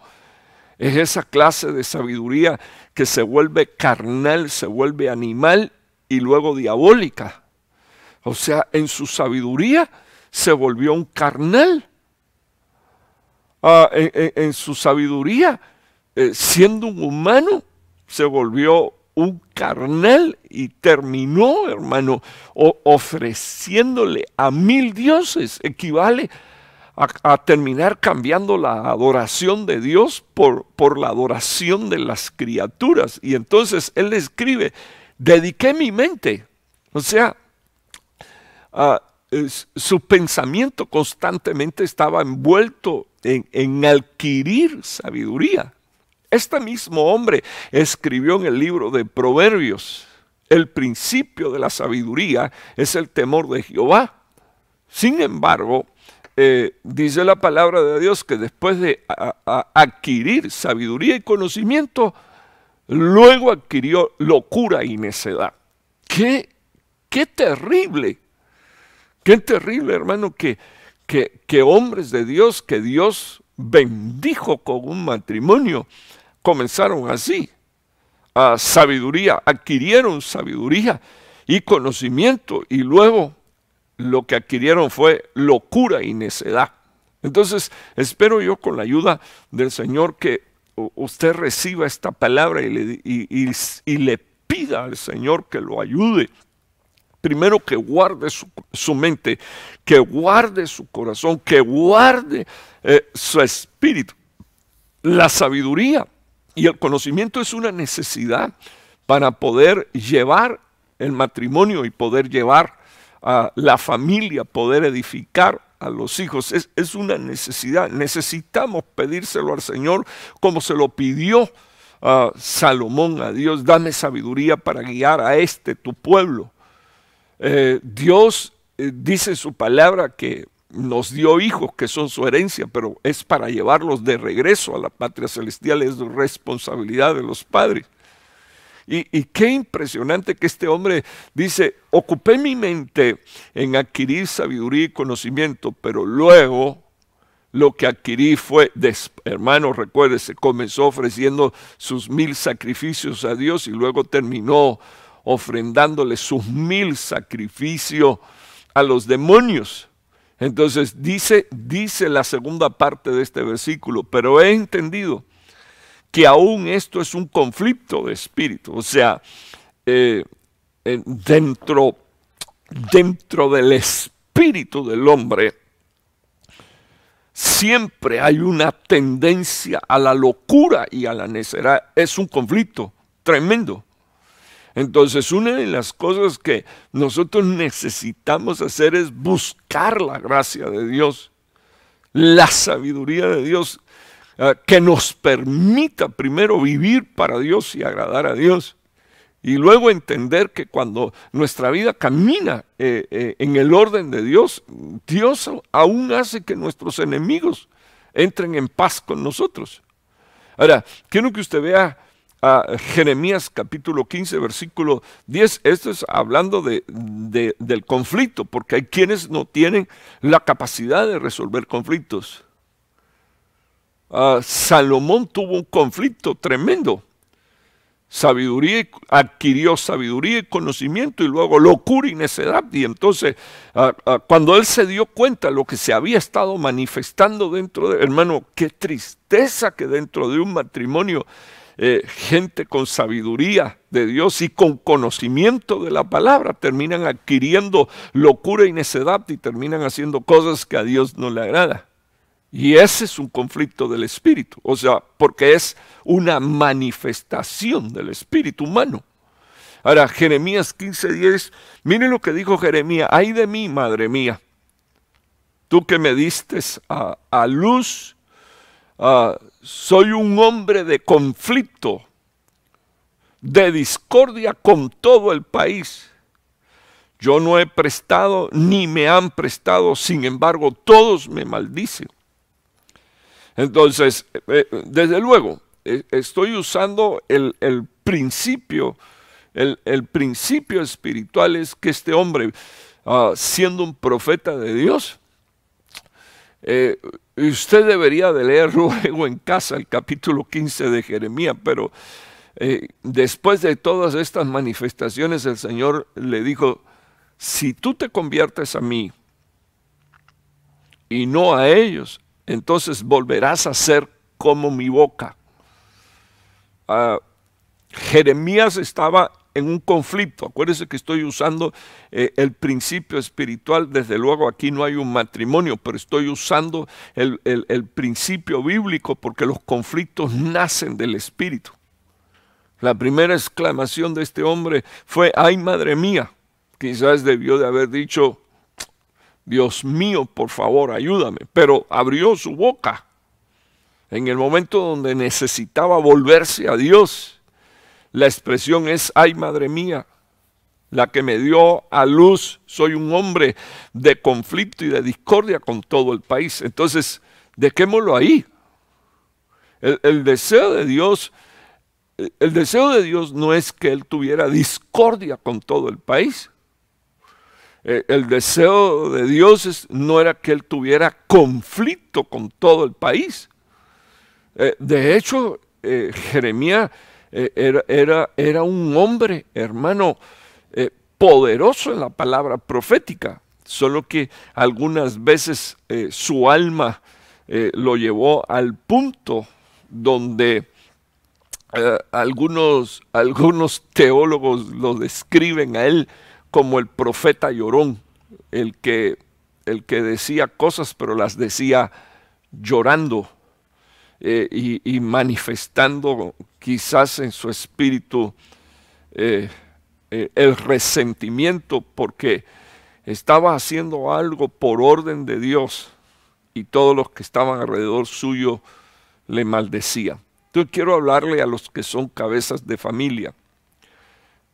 [SPEAKER 1] es esa clase de sabiduría que se vuelve carnal, se vuelve animal y luego diabólica. O sea, en su sabiduría se volvió un carnal. Ah, en, su sabiduría, eh, siendo un humano, se volvió un carnal y terminó, hermano, ofreciéndole a mil dioses. Equivale a, terminar cambiando la adoración de Dios por, por la adoración de las criaturas. Y entonces él escribe, dediqué mi mente, o sea, ah, su pensamiento constantemente estaba envuelto en, en, adquirir sabiduría. Este mismo hombre escribió en el libro de Proverbios, el principio de la sabiduría es el temor de Jehová. Sin embargo, eh, dice la palabra de Dios que después de adquirir sabiduría y conocimiento, luego adquirió locura y necedad. ¡Qué, qué terrible! ¡Qué terrible, hermano, que, que, que hombres de Dios, que Dios bendijo con un matrimonio, comenzaron así, a sabiduría, adquirieron sabiduría y conocimiento y luego lo que adquirieron fue locura y necedad. Entonces, espero yo con la ayuda del Señor que usted reciba esta palabra y le, pida al Señor que lo ayude. Primero que guarde su, mente, que guarde su corazón, que guarde eh, su espíritu. La sabiduría y el conocimiento es una necesidad para poder llevar el matrimonio y poder llevar a la familia poder edificar a los hijos. Es, una necesidad. Necesitamos pedírselo al Señor como se lo pidió a ah, Salomón a Dios. Dame sabiduría para guiar a este tu pueblo. Eh, Dios eh, dice en su palabra que nos dio hijos que son su herencia, pero es para llevarlos de regreso a la patria celestial, es responsabilidad de los padres. Y, qué impresionante que este hombre dice, ocupé mi mente en adquirir sabiduría y conocimiento, pero luego lo que adquirí fue, hermano, recuérdese, comenzó ofreciendo sus mil sacrificios a Dios y luego terminó ofrendándole sus mil sacrificios a los demonios. Entonces dice, dice la segunda parte de este versículo, pero he entendido que aún esto es un conflicto de espíritu. O sea, eh, dentro, dentro del espíritu del hombre, siempre hay una tendencia a la locura y a la necedad. Es un conflicto tremendo. Entonces, una de las cosas que nosotros necesitamos hacer es buscar la gracia de Dios, la sabiduría de Dios Ah, que nos permita primero vivir para Dios y agradar a Dios. Y luego entender que cuando nuestra vida camina eh, eh, en el orden de Dios, Dios aún hace que nuestros enemigos entren en paz con nosotros. Ahora, quiero que usted vea a Jeremías capítulo 15, versículo 10. Esto es hablando de, del conflicto, porque hay quienes no tienen la capacidad de resolver conflictos. Ah, Salomón tuvo un conflicto tremendo. Sabiduría, adquirió sabiduría y conocimiento y luego locura y necedad. Y entonces, ah, ah, cuando él se dio cuenta de lo que se había estado manifestando dentro de, hermano, qué tristeza que dentro de un matrimonio eh, gente con sabiduría de Dios y con conocimiento de la palabra terminan adquiriendo locura y necedad y terminan haciendo cosas que a Dios no le agrada. Y ese es un conflicto del espíritu, o sea, porque es una manifestación del espíritu humano. Ahora, Jeremías 15:10, miren lo que dijo Jeremías, ay de mí, madre mía, tú que me diste a, luz, soy un hombre de conflicto, de discordia con todo el país. Yo no he prestado ni me han prestado, sin embargo, todos me maldicen. Entonces, eh, desde luego, eh, estoy usando el, principio, el, principio espiritual es que este hombre, ah, siendo un profeta de Dios, eh, usted debería de leer luego en casa el capítulo 15 de Jeremías, pero después de todas estas manifestaciones el Señor le dijo, si tú te conviertes a mí y no a ellos, entonces volverás a ser como mi boca. Ah, Jeremías estaba en un conflicto. Acuérdese que estoy usando eh, el principio espiritual. Desde luego aquí no hay un matrimonio, pero estoy usando el principio bíblico porque los conflictos nacen del espíritu. La primera exclamación de este hombre fue, ay madre mía. Quizás debió de haber dicho, Dios mío, por favor, ayúdame. Pero abrió su boca en el momento donde necesitaba volverse a Dios. La expresión es, ay madre mía, la que me dio a luz, soy un hombre de conflicto y de discordia con todo el país. Entonces, dejémoslo ahí. El, deseo de Dios, el deseo de Dios no es que él tuviera discordia con todo el país, eh, el deseo de Dios no era que él tuviera conflicto con todo el país. Eh, de hecho, eh, Jeremías era, un hombre, hermano, poderoso en la palabra profética, solo que algunas veces su alma lo llevó al punto donde algunos, algunos teólogos lo describen a él como el profeta llorón, el que, el que decía cosas, pero las decía llorando eh, y, manifestando quizás en su espíritu eh, eh, el resentimiento porque estaba haciendo algo por orden de Dios y todos los que estaban alrededor suyo le maldecían. Yo quiero hablarle a los que son cabezas de familia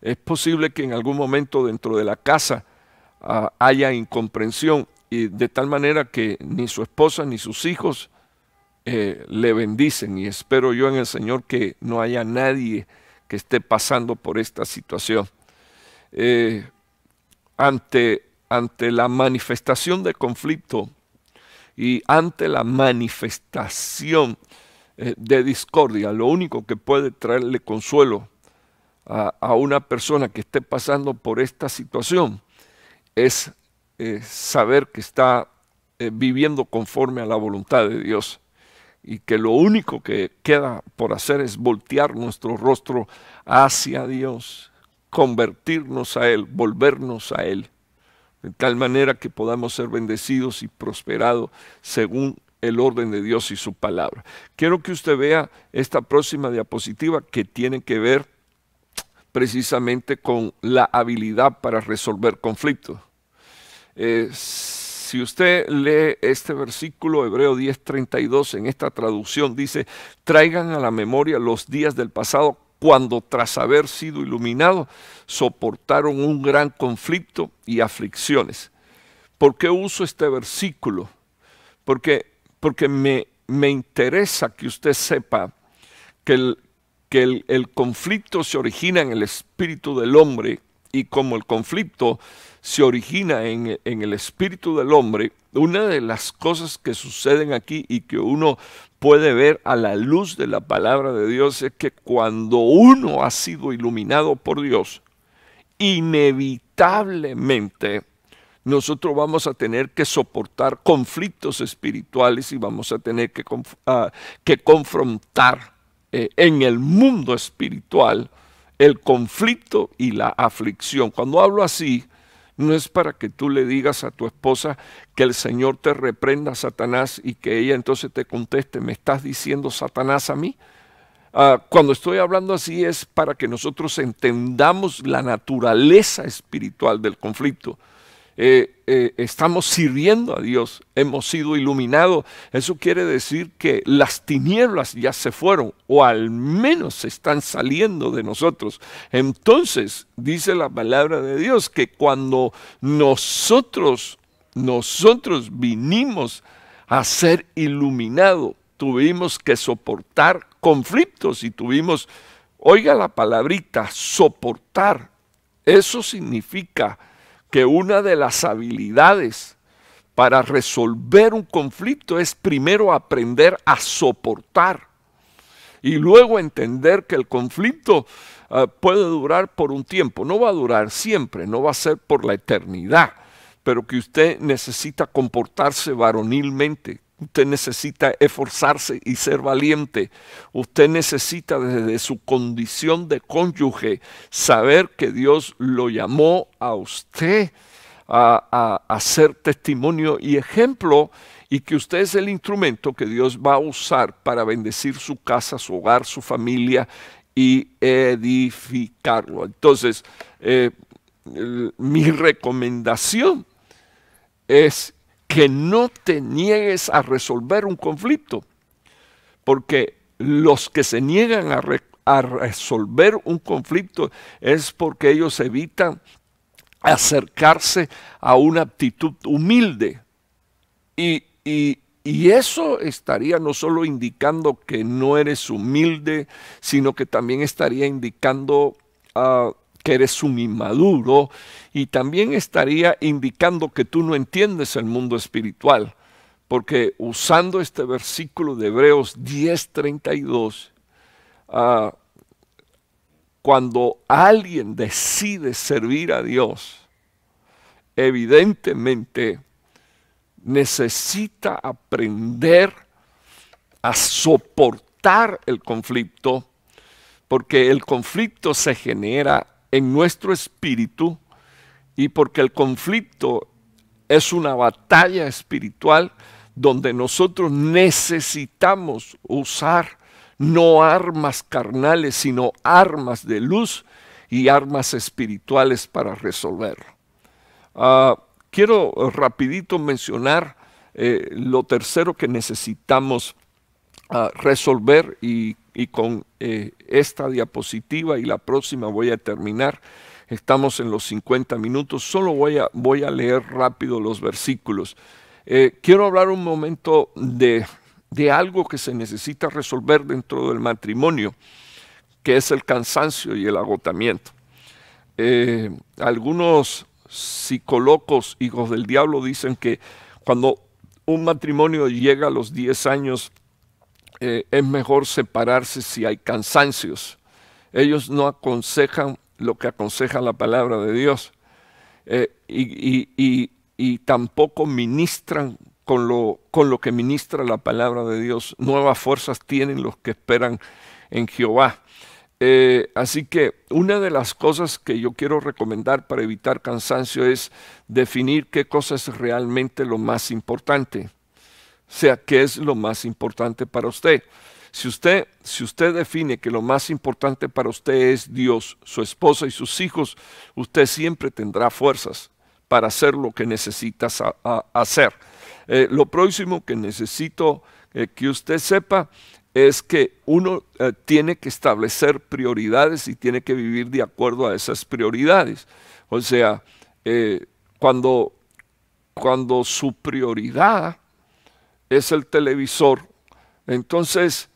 [SPEAKER 1] es posible que en algún momento dentro de la casa ah, haya incomprensión y de tal manera que ni su esposa ni sus hijos eh, le bendicen y espero yo en el Señor que no haya nadie que esté pasando por esta situación. Eh, ante, ante la manifestación de conflicto y ante la manifestación eh, de discordia, lo único que puede traerle consuelo a, una persona que esté pasando por esta situación es eh, saber que está eh, viviendo conforme a la voluntad de Dios y que lo único que queda por hacer es voltear nuestro rostro hacia Dios, convertirnos a Él, volvernos a Él, de tal manera que podamos ser bendecidos y prosperados según el orden de Dios y su palabra. Quiero que usted vea esta próxima diapositiva que tiene que ver precisamente con la habilidad para resolver conflictos. Eh, si usted lee este versículo, Hebreo 10:32, en esta traducción dice, traigan a la memoria los días del pasado cuando tras haber sido iluminados soportaron un gran conflicto y aflicciones. ¿Por qué uso este versículo? Porque, porque me, me interesa que usted sepa que, el, que el, conflicto se origina en el espíritu del hombre y como el conflicto se origina en, el espíritu del hombre, una de las cosas que suceden aquí y que uno puede ver a la luz de la palabra de Dios es que cuando uno ha sido iluminado por Dios, inevitablemente nosotros vamos a tener que soportar conflictos espirituales y vamos a tener que, ah, que confrontar eh, en el mundo espiritual el conflicto y la aflicción. Cuando hablo así, no es para que tú le digas a tu esposa que el Señor te reprenda, a Satanás, y que ella entonces te conteste, ¿me estás diciendo Satanás a mí? Ah, cuando estoy hablando así es para que nosotros entendamos la naturaleza espiritual del conflicto. Eh, eh, estamos sirviendo a Dios, hemos sido iluminados. Eso quiere decir que las tinieblas ya se fueron o al menos están saliendo de nosotros. Entonces, dice la palabra de Dios que cuando nosotros, nosotros vinimos a ser iluminados, tuvimos que soportar conflictos y tuvimos, oiga la palabrita, soportar. Eso significa que una de las habilidades para resolver un conflicto es primero aprender a soportar y luego entender que el conflicto ah, puede durar por un tiempo, no va a durar siempre, no va a ser por la eternidad, pero que usted necesita comportarse varonilmente, Usted necesita esforzarse y ser valiente. Usted necesita desde su condición de cónyuge saber que Dios lo llamó a usted a, ser testimonio y ejemplo y que usted es el instrumento que Dios va a usar para bendecir su casa, su hogar, su familia y edificarlo. Entonces, eh, mi recomendación es que no te niegues a resolver un conflicto, porque los que se niegan a, resolver un conflicto es porque ellos evitan acercarse a una actitud humilde. Y, eso estaría no solo indicando que no eres humilde, sino que también estaría indicando a ah, que eres un inmaduro y también estaría indicando que tú no entiendes el mundo espiritual, porque usando este versículo de Hebreos 10:32, ah, cuando alguien decide servir a Dios, evidentemente necesita aprender a soportar el conflicto, porque el conflicto se genera en nuestro espíritu y porque el conflicto es una batalla espiritual donde nosotros necesitamos usar no armas carnales, sino armas de luz y armas espirituales para resolverlo. Ah, quiero rapidito mencionar eh, lo tercero que necesitamos ah, resolver y y con eh, esta diapositiva y la próxima voy a terminar. Estamos en los 50 minutos, solo voy a, voy a leer rápido los versículos. Eh, quiero hablar un momento de, algo que se necesita resolver dentro del matrimonio, que es el cansancio y el agotamiento. Eh, algunos psicólogos, hijos del diablo, dicen que cuando un matrimonio llega a los 10 años eh, es mejor separarse si hay cansancios. Ellos no aconsejan lo que aconseja la palabra de Dios eh, y, tampoco ministran con lo, que ministra la palabra de Dios. Nuevas fuerzas tienen los que esperan en Jehová. Eh, así que una de las cosas que yo quiero recomendar para evitar cansancio es definir qué cosa es realmente lo más importante sea, ¿qué es lo más importante para usted? Si usted, si usted define que lo más importante para usted es Dios, su esposa y sus hijos, usted siempre tendrá fuerzas para hacer lo que necesitas hacer. Eh, lo próximo que necesito eh, que usted sepa es que uno eh, tiene que establecer prioridades y tiene que vivir de acuerdo a esas prioridades. O sea, cuando, cuando su prioridad es el televisor, entonces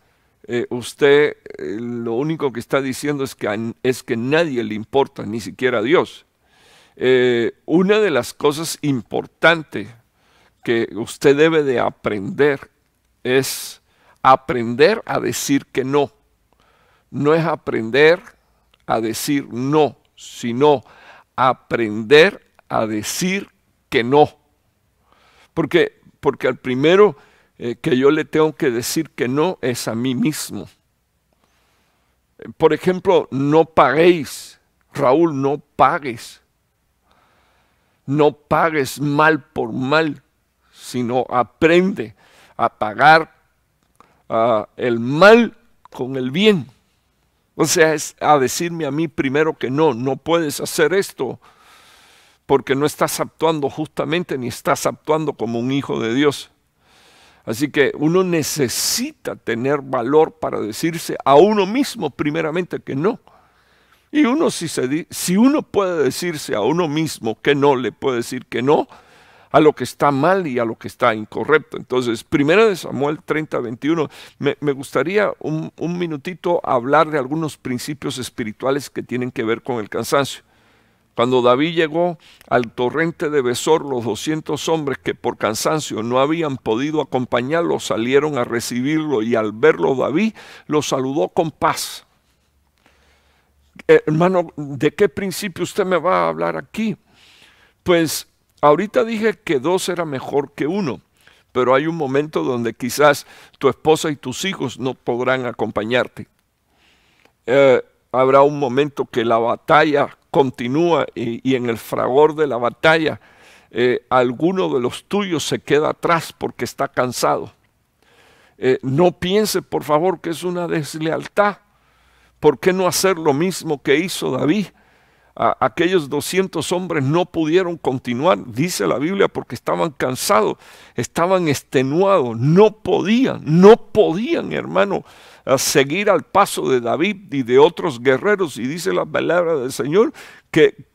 [SPEAKER 1] eh, usted eh, lo único que está diciendo es que, es que nadie le importa, ni siquiera a Dios. Eh, una de las cosas importantes que usted debe de aprender es aprender a decir que no. No es aprender a decir no, sino aprender a decir que no. Porque, porque al primero eh, que yo le tengo que decir que no es a mí mismo. Por ejemplo, no paguéis, Raúl, no pagues. No pagues mal por mal, sino aprende a pagar ah, el mal con el bien. O sea, es a decirme a mí primero que no, no puedes hacer esto porque no estás actuando justamente ni estás actuando como un hijo de Dios. Así que uno necesita tener valor para decirse a uno mismo primeramente que no. Y uno si, se, si uno puede decirse a uno mismo que no, le puede decir que no a lo que está mal y a lo que está incorrecto. Entonces, primero de Samuel 30, 21, me, gustaría un minutito hablar de algunos principios espirituales que tienen que ver con el cansancio. Cuando David llegó al torrente de Besor, los 200 hombres que por cansancio no habían podido acompañarlo salieron a recibirlo y al verlo David lo saludó con paz. Eh, hermano, ¿de qué principio usted me va a hablar aquí? Pues ahorita dije que dos era mejor que uno, pero hay un momento donde quizás tu esposa y tus hijos no podrán acompañarte. Eh, habrá un momento que la batalla continúa y, en el fragor de la batalla eh, alguno de los tuyos se queda atrás porque está cansado. Eh, no piense, por favor, que es una deslealtad. ¿Por qué no hacer lo mismo que hizo David? aquellos 200 hombres no pudieron continuar, dice la Biblia, porque estaban cansados, estaban extenuados, no podían, no podían, hermano, seguir al paso de David y de otros guerreros, y dice la palabra del Señor, que,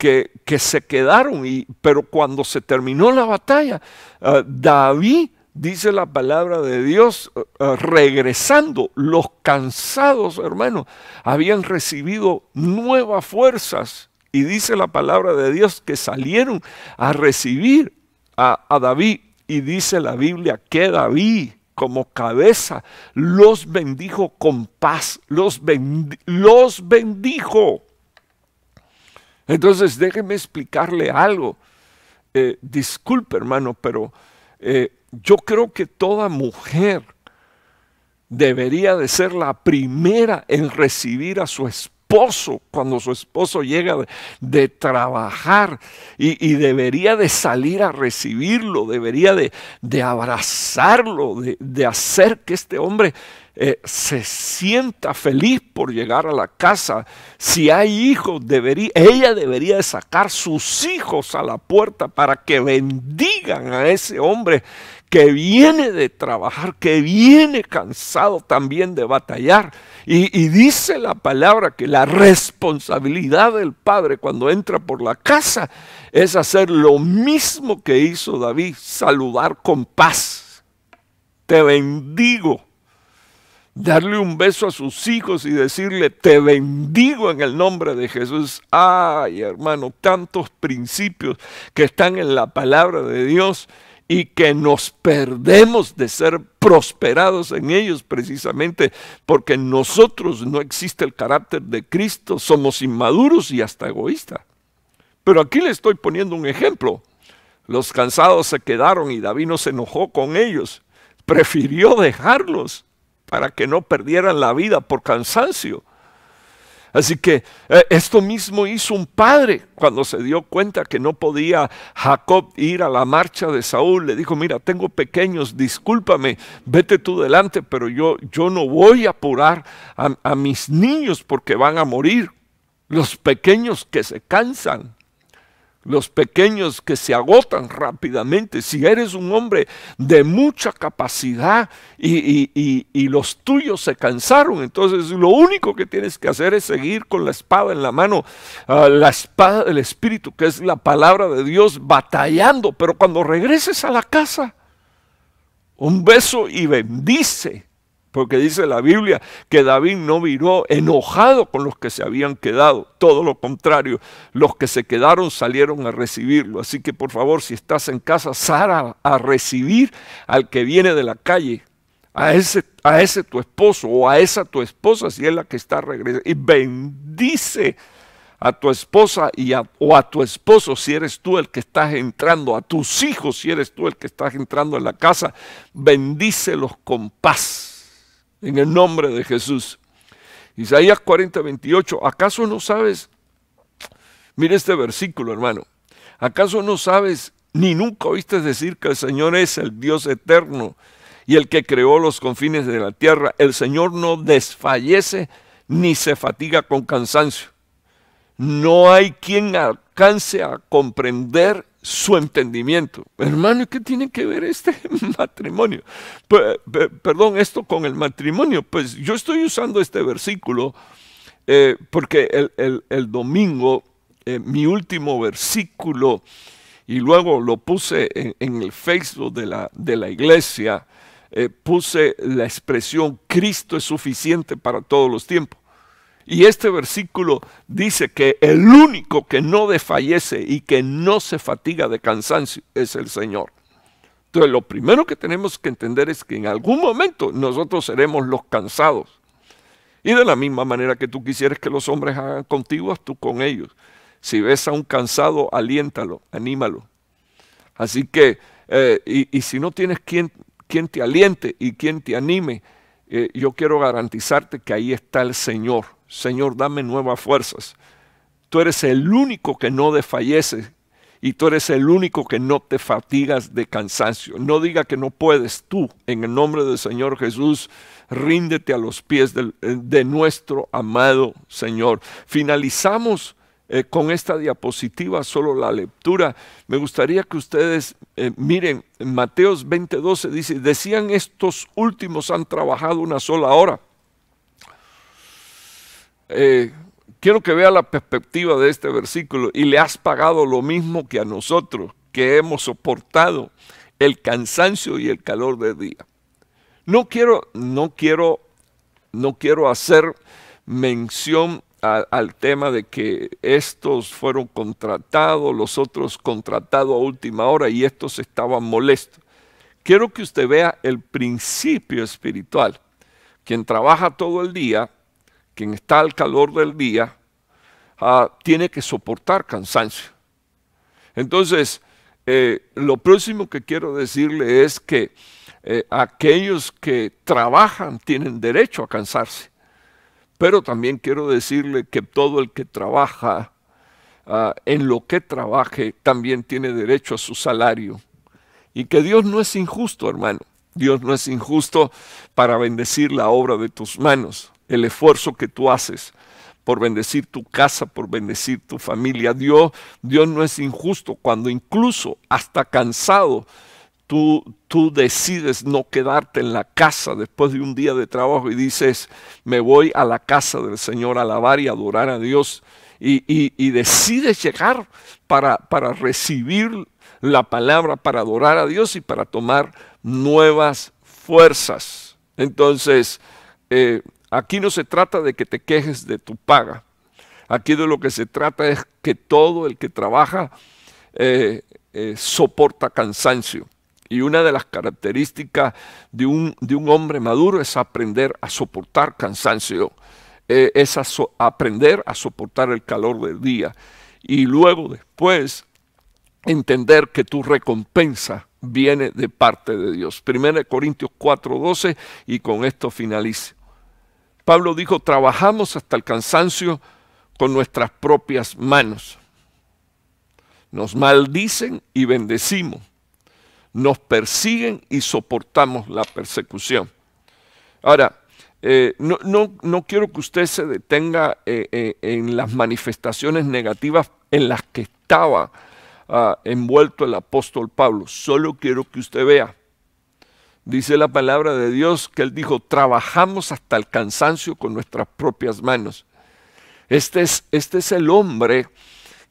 [SPEAKER 1] que, se quedaron, y, pero cuando se terminó la batalla, ah, David, dice la palabra de Dios, ah, regresando, los cansados hermanos habían recibido nuevas fuerzas. Y dice la palabra de Dios que salieron a recibir a, a David. Y dice la Biblia que David como cabeza, los bendijo con paz, los, los bendijo. Entonces déjeme explicarle algo. Eh, disculpe hermano, pero eh, yo creo que toda mujer debería de ser la primera en recibir a su esposo cuando su esposo llega de, trabajar y, debería de salir a recibirlo, debería de, abrazarlo, de, de hacer que este hombre eh, se sienta feliz por llegar a la casa. Si hay hijos, debería, ella debería sacar sus hijos a la puerta para que bendigan a ese hombre que viene de trabajar, que viene cansado también de batallar. y, dice la palabra que la responsabilidad del padre cuando entra por la casa es hacer lo mismo que hizo David, saludar con paz. Te bendigo darle un beso a sus hijos y decirle, te bendigo en el nombre de Jesús. Ay, hermano, tantos principios que están en la palabra de Dios y que nos perdemos de ser prosperados en ellos precisamente porque en nosotros no existe el carácter de Cristo, somos inmaduros y hasta egoístas. Pero aquí le estoy poniendo un ejemplo. Los cansados se quedaron y David no se enojó con ellos, prefirió dejarlos para que no perdieran la vida por cansancio. Así que eh, esto mismo hizo un padre cuando se dio cuenta que no podía Jacob ir a la marcha de Saúl. Le dijo, mira, tengo pequeños, discúlpame, vete tú delante, pero yo, yo no voy a apurar a mis niños porque van a morir. Los pequeños que se cansan los pequeños que se agotan rápidamente. Si eres un hombre de mucha capacidad y, y, los tuyos se cansaron, entonces lo único que tienes que hacer es seguir con la espada en la mano, ah, la espada del Espíritu, que es la palabra de Dios, batallando. Pero cuando regreses a la casa, un beso y bendice porque dice la Biblia que David no viró enojado con los que se habían quedado. Todo lo contrario, los que se quedaron salieron a recibirlo. Así que por favor, si estás en casa, sara a, recibir al que viene de la calle. A ese, a ese tu esposo o a esa tu esposa si es la que está regresando. Y bendice a tu esposa y o a tu esposo si eres tú el que estás entrando, a tus hijos si eres tú el que estás entrando en la casa. Bendícelos con paz en el nombre de Jesús. Isaías 40, 28. ¿Acaso no sabes? Mira este versículo, hermano. ¿Acaso no sabes ni nunca oíste decir que el Señor es el Dios eterno y el que creó los confines de la tierra? El Señor no desfallece ni se fatiga con cansancio. No hay quien alcance a comprender su entendimiento. Hermano, qué tiene que ver este matrimonio? perdón, esto con el matrimonio. Pues yo estoy usando este versículo eh, porque el, domingo, eh, mi último versículo, y luego lo puse en, el Facebook de la, de la iglesia, eh, puse la expresión Cristo es suficiente para todos los tiempos. Y este versículo dice que el único que no desfallece y que no se fatiga de cansancio es el Señor. Entonces lo primero que tenemos que entender es que en algún momento nosotros seremos los cansados. Y de la misma manera que tú quisieras que los hombres hagan contigo, tú con ellos. Si ves a un cansado, aliéntalo, anímalo. Así que, eh, y, si no tienes quien, te aliente y quien te anime, eh, yo quiero garantizarte que ahí está el Señor Señor, dame nuevas fuerzas. Tú eres el único que no desfallece y tú eres el único que no te fatigas de cansancio. No diga que no puedes tú, en el nombre del Señor Jesús, ríndete a los pies eh, de, nuestro amado Señor. Finalizamos eh, con esta diapositiva, solo la lectura. Me gustaría que ustedes eh, miren, en Mateos 20:12 dice, decían estos últimos han trabajado una sola hora eh, quiero que vea la perspectiva de este versículo, y le has pagado lo mismo que a nosotros, que hemos soportado el cansancio y el calor del día. No quiero, no quiero, no quiero hacer mención al tema de que estos fueron contratados, los otros contratados a última hora y estos estaban molestos. Quiero que usted vea el principio espiritual. Quien trabaja todo el día quien está al calor del día, ah, tiene que soportar cansancio. Entonces, eh, lo próximo que quiero decirle es que eh, aquellos que trabajan tienen derecho a cansarse, pero también quiero decirle que todo el que trabaja, ah, en lo que trabaje, también tiene derecho a su salario. Y que Dios no es injusto, hermano. Dios no es injusto para bendecir la obra de tus manos el esfuerzo que tú haces por bendecir tu casa, por bendecir tu familia. Dios, Dios no es injusto cuando incluso hasta cansado tú, tú decides no quedarte en la casa después de un día de trabajo y dices, me voy a la casa del Señor a alabar y adorar a Dios. Y, decides llegar para, para recibir la palabra, para adorar a Dios y para tomar nuevas fuerzas. Entonces, eh, Aquí no se trata de que te quejes de tu paga. Aquí de lo que se trata es que todo el que trabaja eh, eh, soporta cansancio. Y una de las características de un, hombre maduro es aprender a soportar cansancio, eh, es aprender a soportar el calor del día. Y luego después entender que tu recompensa viene de parte de Dios. 1 Corintios 4:12 y con esto finalice. Pablo dijo, trabajamos hasta el cansancio con nuestras propias manos. Nos maldicen y bendecimos. Nos persiguen y soportamos la persecución. Ahora, eh, no, no, quiero que usted se detenga eh, eh, en las manifestaciones negativas en las que estaba ah, envuelto el apóstol Pablo. Solo quiero que usted vea Dice la palabra de Dios que Él dijo, trabajamos hasta el cansancio con nuestras propias manos. Este es, este es el hombre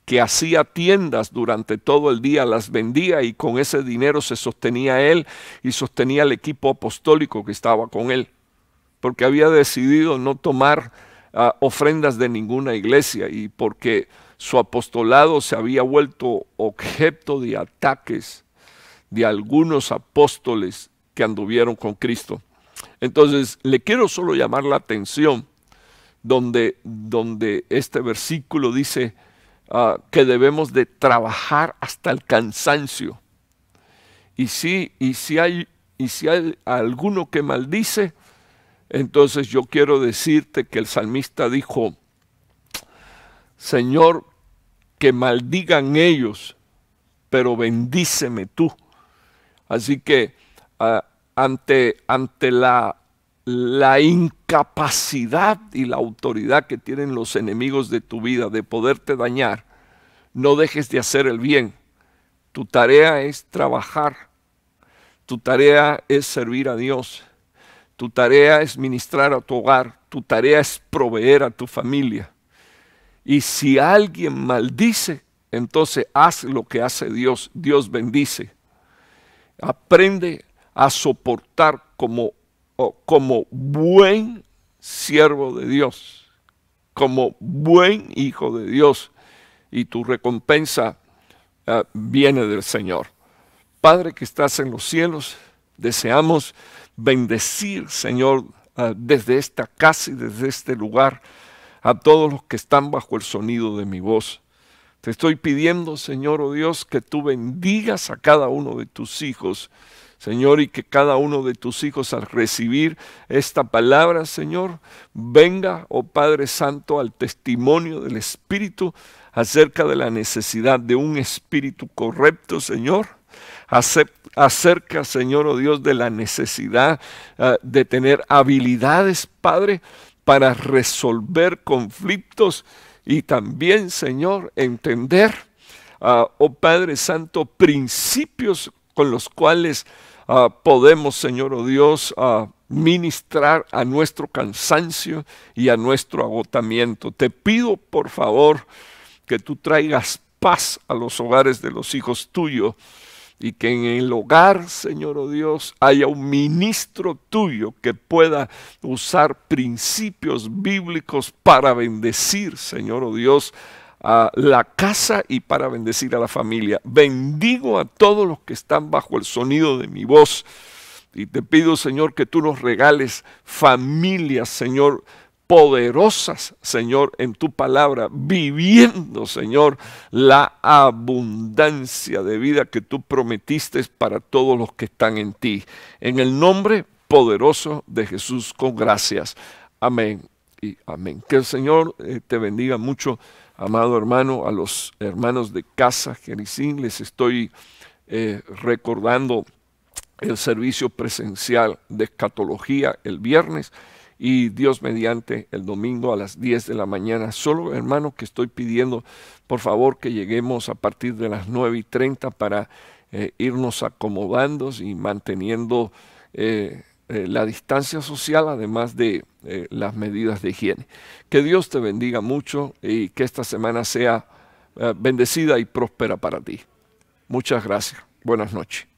[SPEAKER 1] que hacía tiendas durante todo el día, las vendía y con ese dinero se sostenía él y sostenía el equipo apostólico que estaba con él, porque había decidido no tomar ah, ofrendas de ninguna iglesia y porque su apostolado se había vuelto objeto de ataques de algunos apóstoles anduvieron con Cristo. Entonces, le quiero solo llamar la atención donde, donde este versículo dice ah, que debemos de trabajar hasta el cansancio. Y si, y si, hay, y si hay alguno que maldice, entonces yo quiero decirte que el salmista dijo, Señor, que maldigan ellos, pero bendíceme tú. Así que ah, ante, la, la incapacidad y la autoridad que tienen los enemigos de tu vida de poderte dañar, no dejes de hacer el bien. Tu tarea es trabajar. Tu tarea es servir a Dios. Tu tarea es ministrar a tu hogar. Tu tarea es proveer a tu familia. Y si alguien maldice, entonces haz lo que hace Dios. Dios bendice. Aprende a soportar como, como buen siervo de Dios, como buen hijo de Dios, y tu recompensa eh, viene del Señor. Padre que estás en los cielos, deseamos bendecir, Señor, eh, desde esta casa y desde este lugar a todos los que están bajo el sonido de mi voz. Te estoy pidiendo, Señor, o oh Dios, que tú bendigas a cada uno de tus hijos, Señor, y que cada uno de tus hijos al recibir esta palabra, Señor, venga, oh Padre Santo, al testimonio del Espíritu acerca de la necesidad de un espíritu correcto, Señor acerca, Señor o oh Dios, de la necesidad ah, de tener habilidades, Padre, para resolver conflictos y también, Señor, entender, ah, oh Padre Santo, principios con los cuales ah, podemos, Señor o oh Dios, ah, ministrar a nuestro cansancio y a nuestro agotamiento. Te pido, por favor, que tú traigas paz a los hogares de los hijos tuyos y que en el hogar, Señor o oh Dios, haya un ministro tuyo que pueda usar principios bíblicos para bendecir, Señor o oh Dios, a la casa y para bendecir a la familia. Bendigo a todos los que están bajo el sonido de mi voz. Y te pido, Señor, que tú nos regales familias, Señor, poderosas, Señor, en tu palabra, viviendo, Señor, la abundancia de vida que tú prometiste para todos los que están en ti. En el nombre poderoso de Jesús, con gracias. Amén y amén. Que el Señor eh, te bendiga mucho amado hermano, a los hermanos de Casa Jericín, les estoy eh, recordando el servicio presencial de escatología el viernes y Dios mediante el domingo a las 10 de la mañana. Solo, hermano, que estoy pidiendo, por favor, que lleguemos a partir de las 9 y 30 para eh, irnos acomodando y manteniendo eh, eh, la distancia social, además de eh, las medidas de higiene. Que Dios te bendiga mucho y que esta semana sea eh, bendecida y próspera para ti. Muchas gracias. Buenas noches.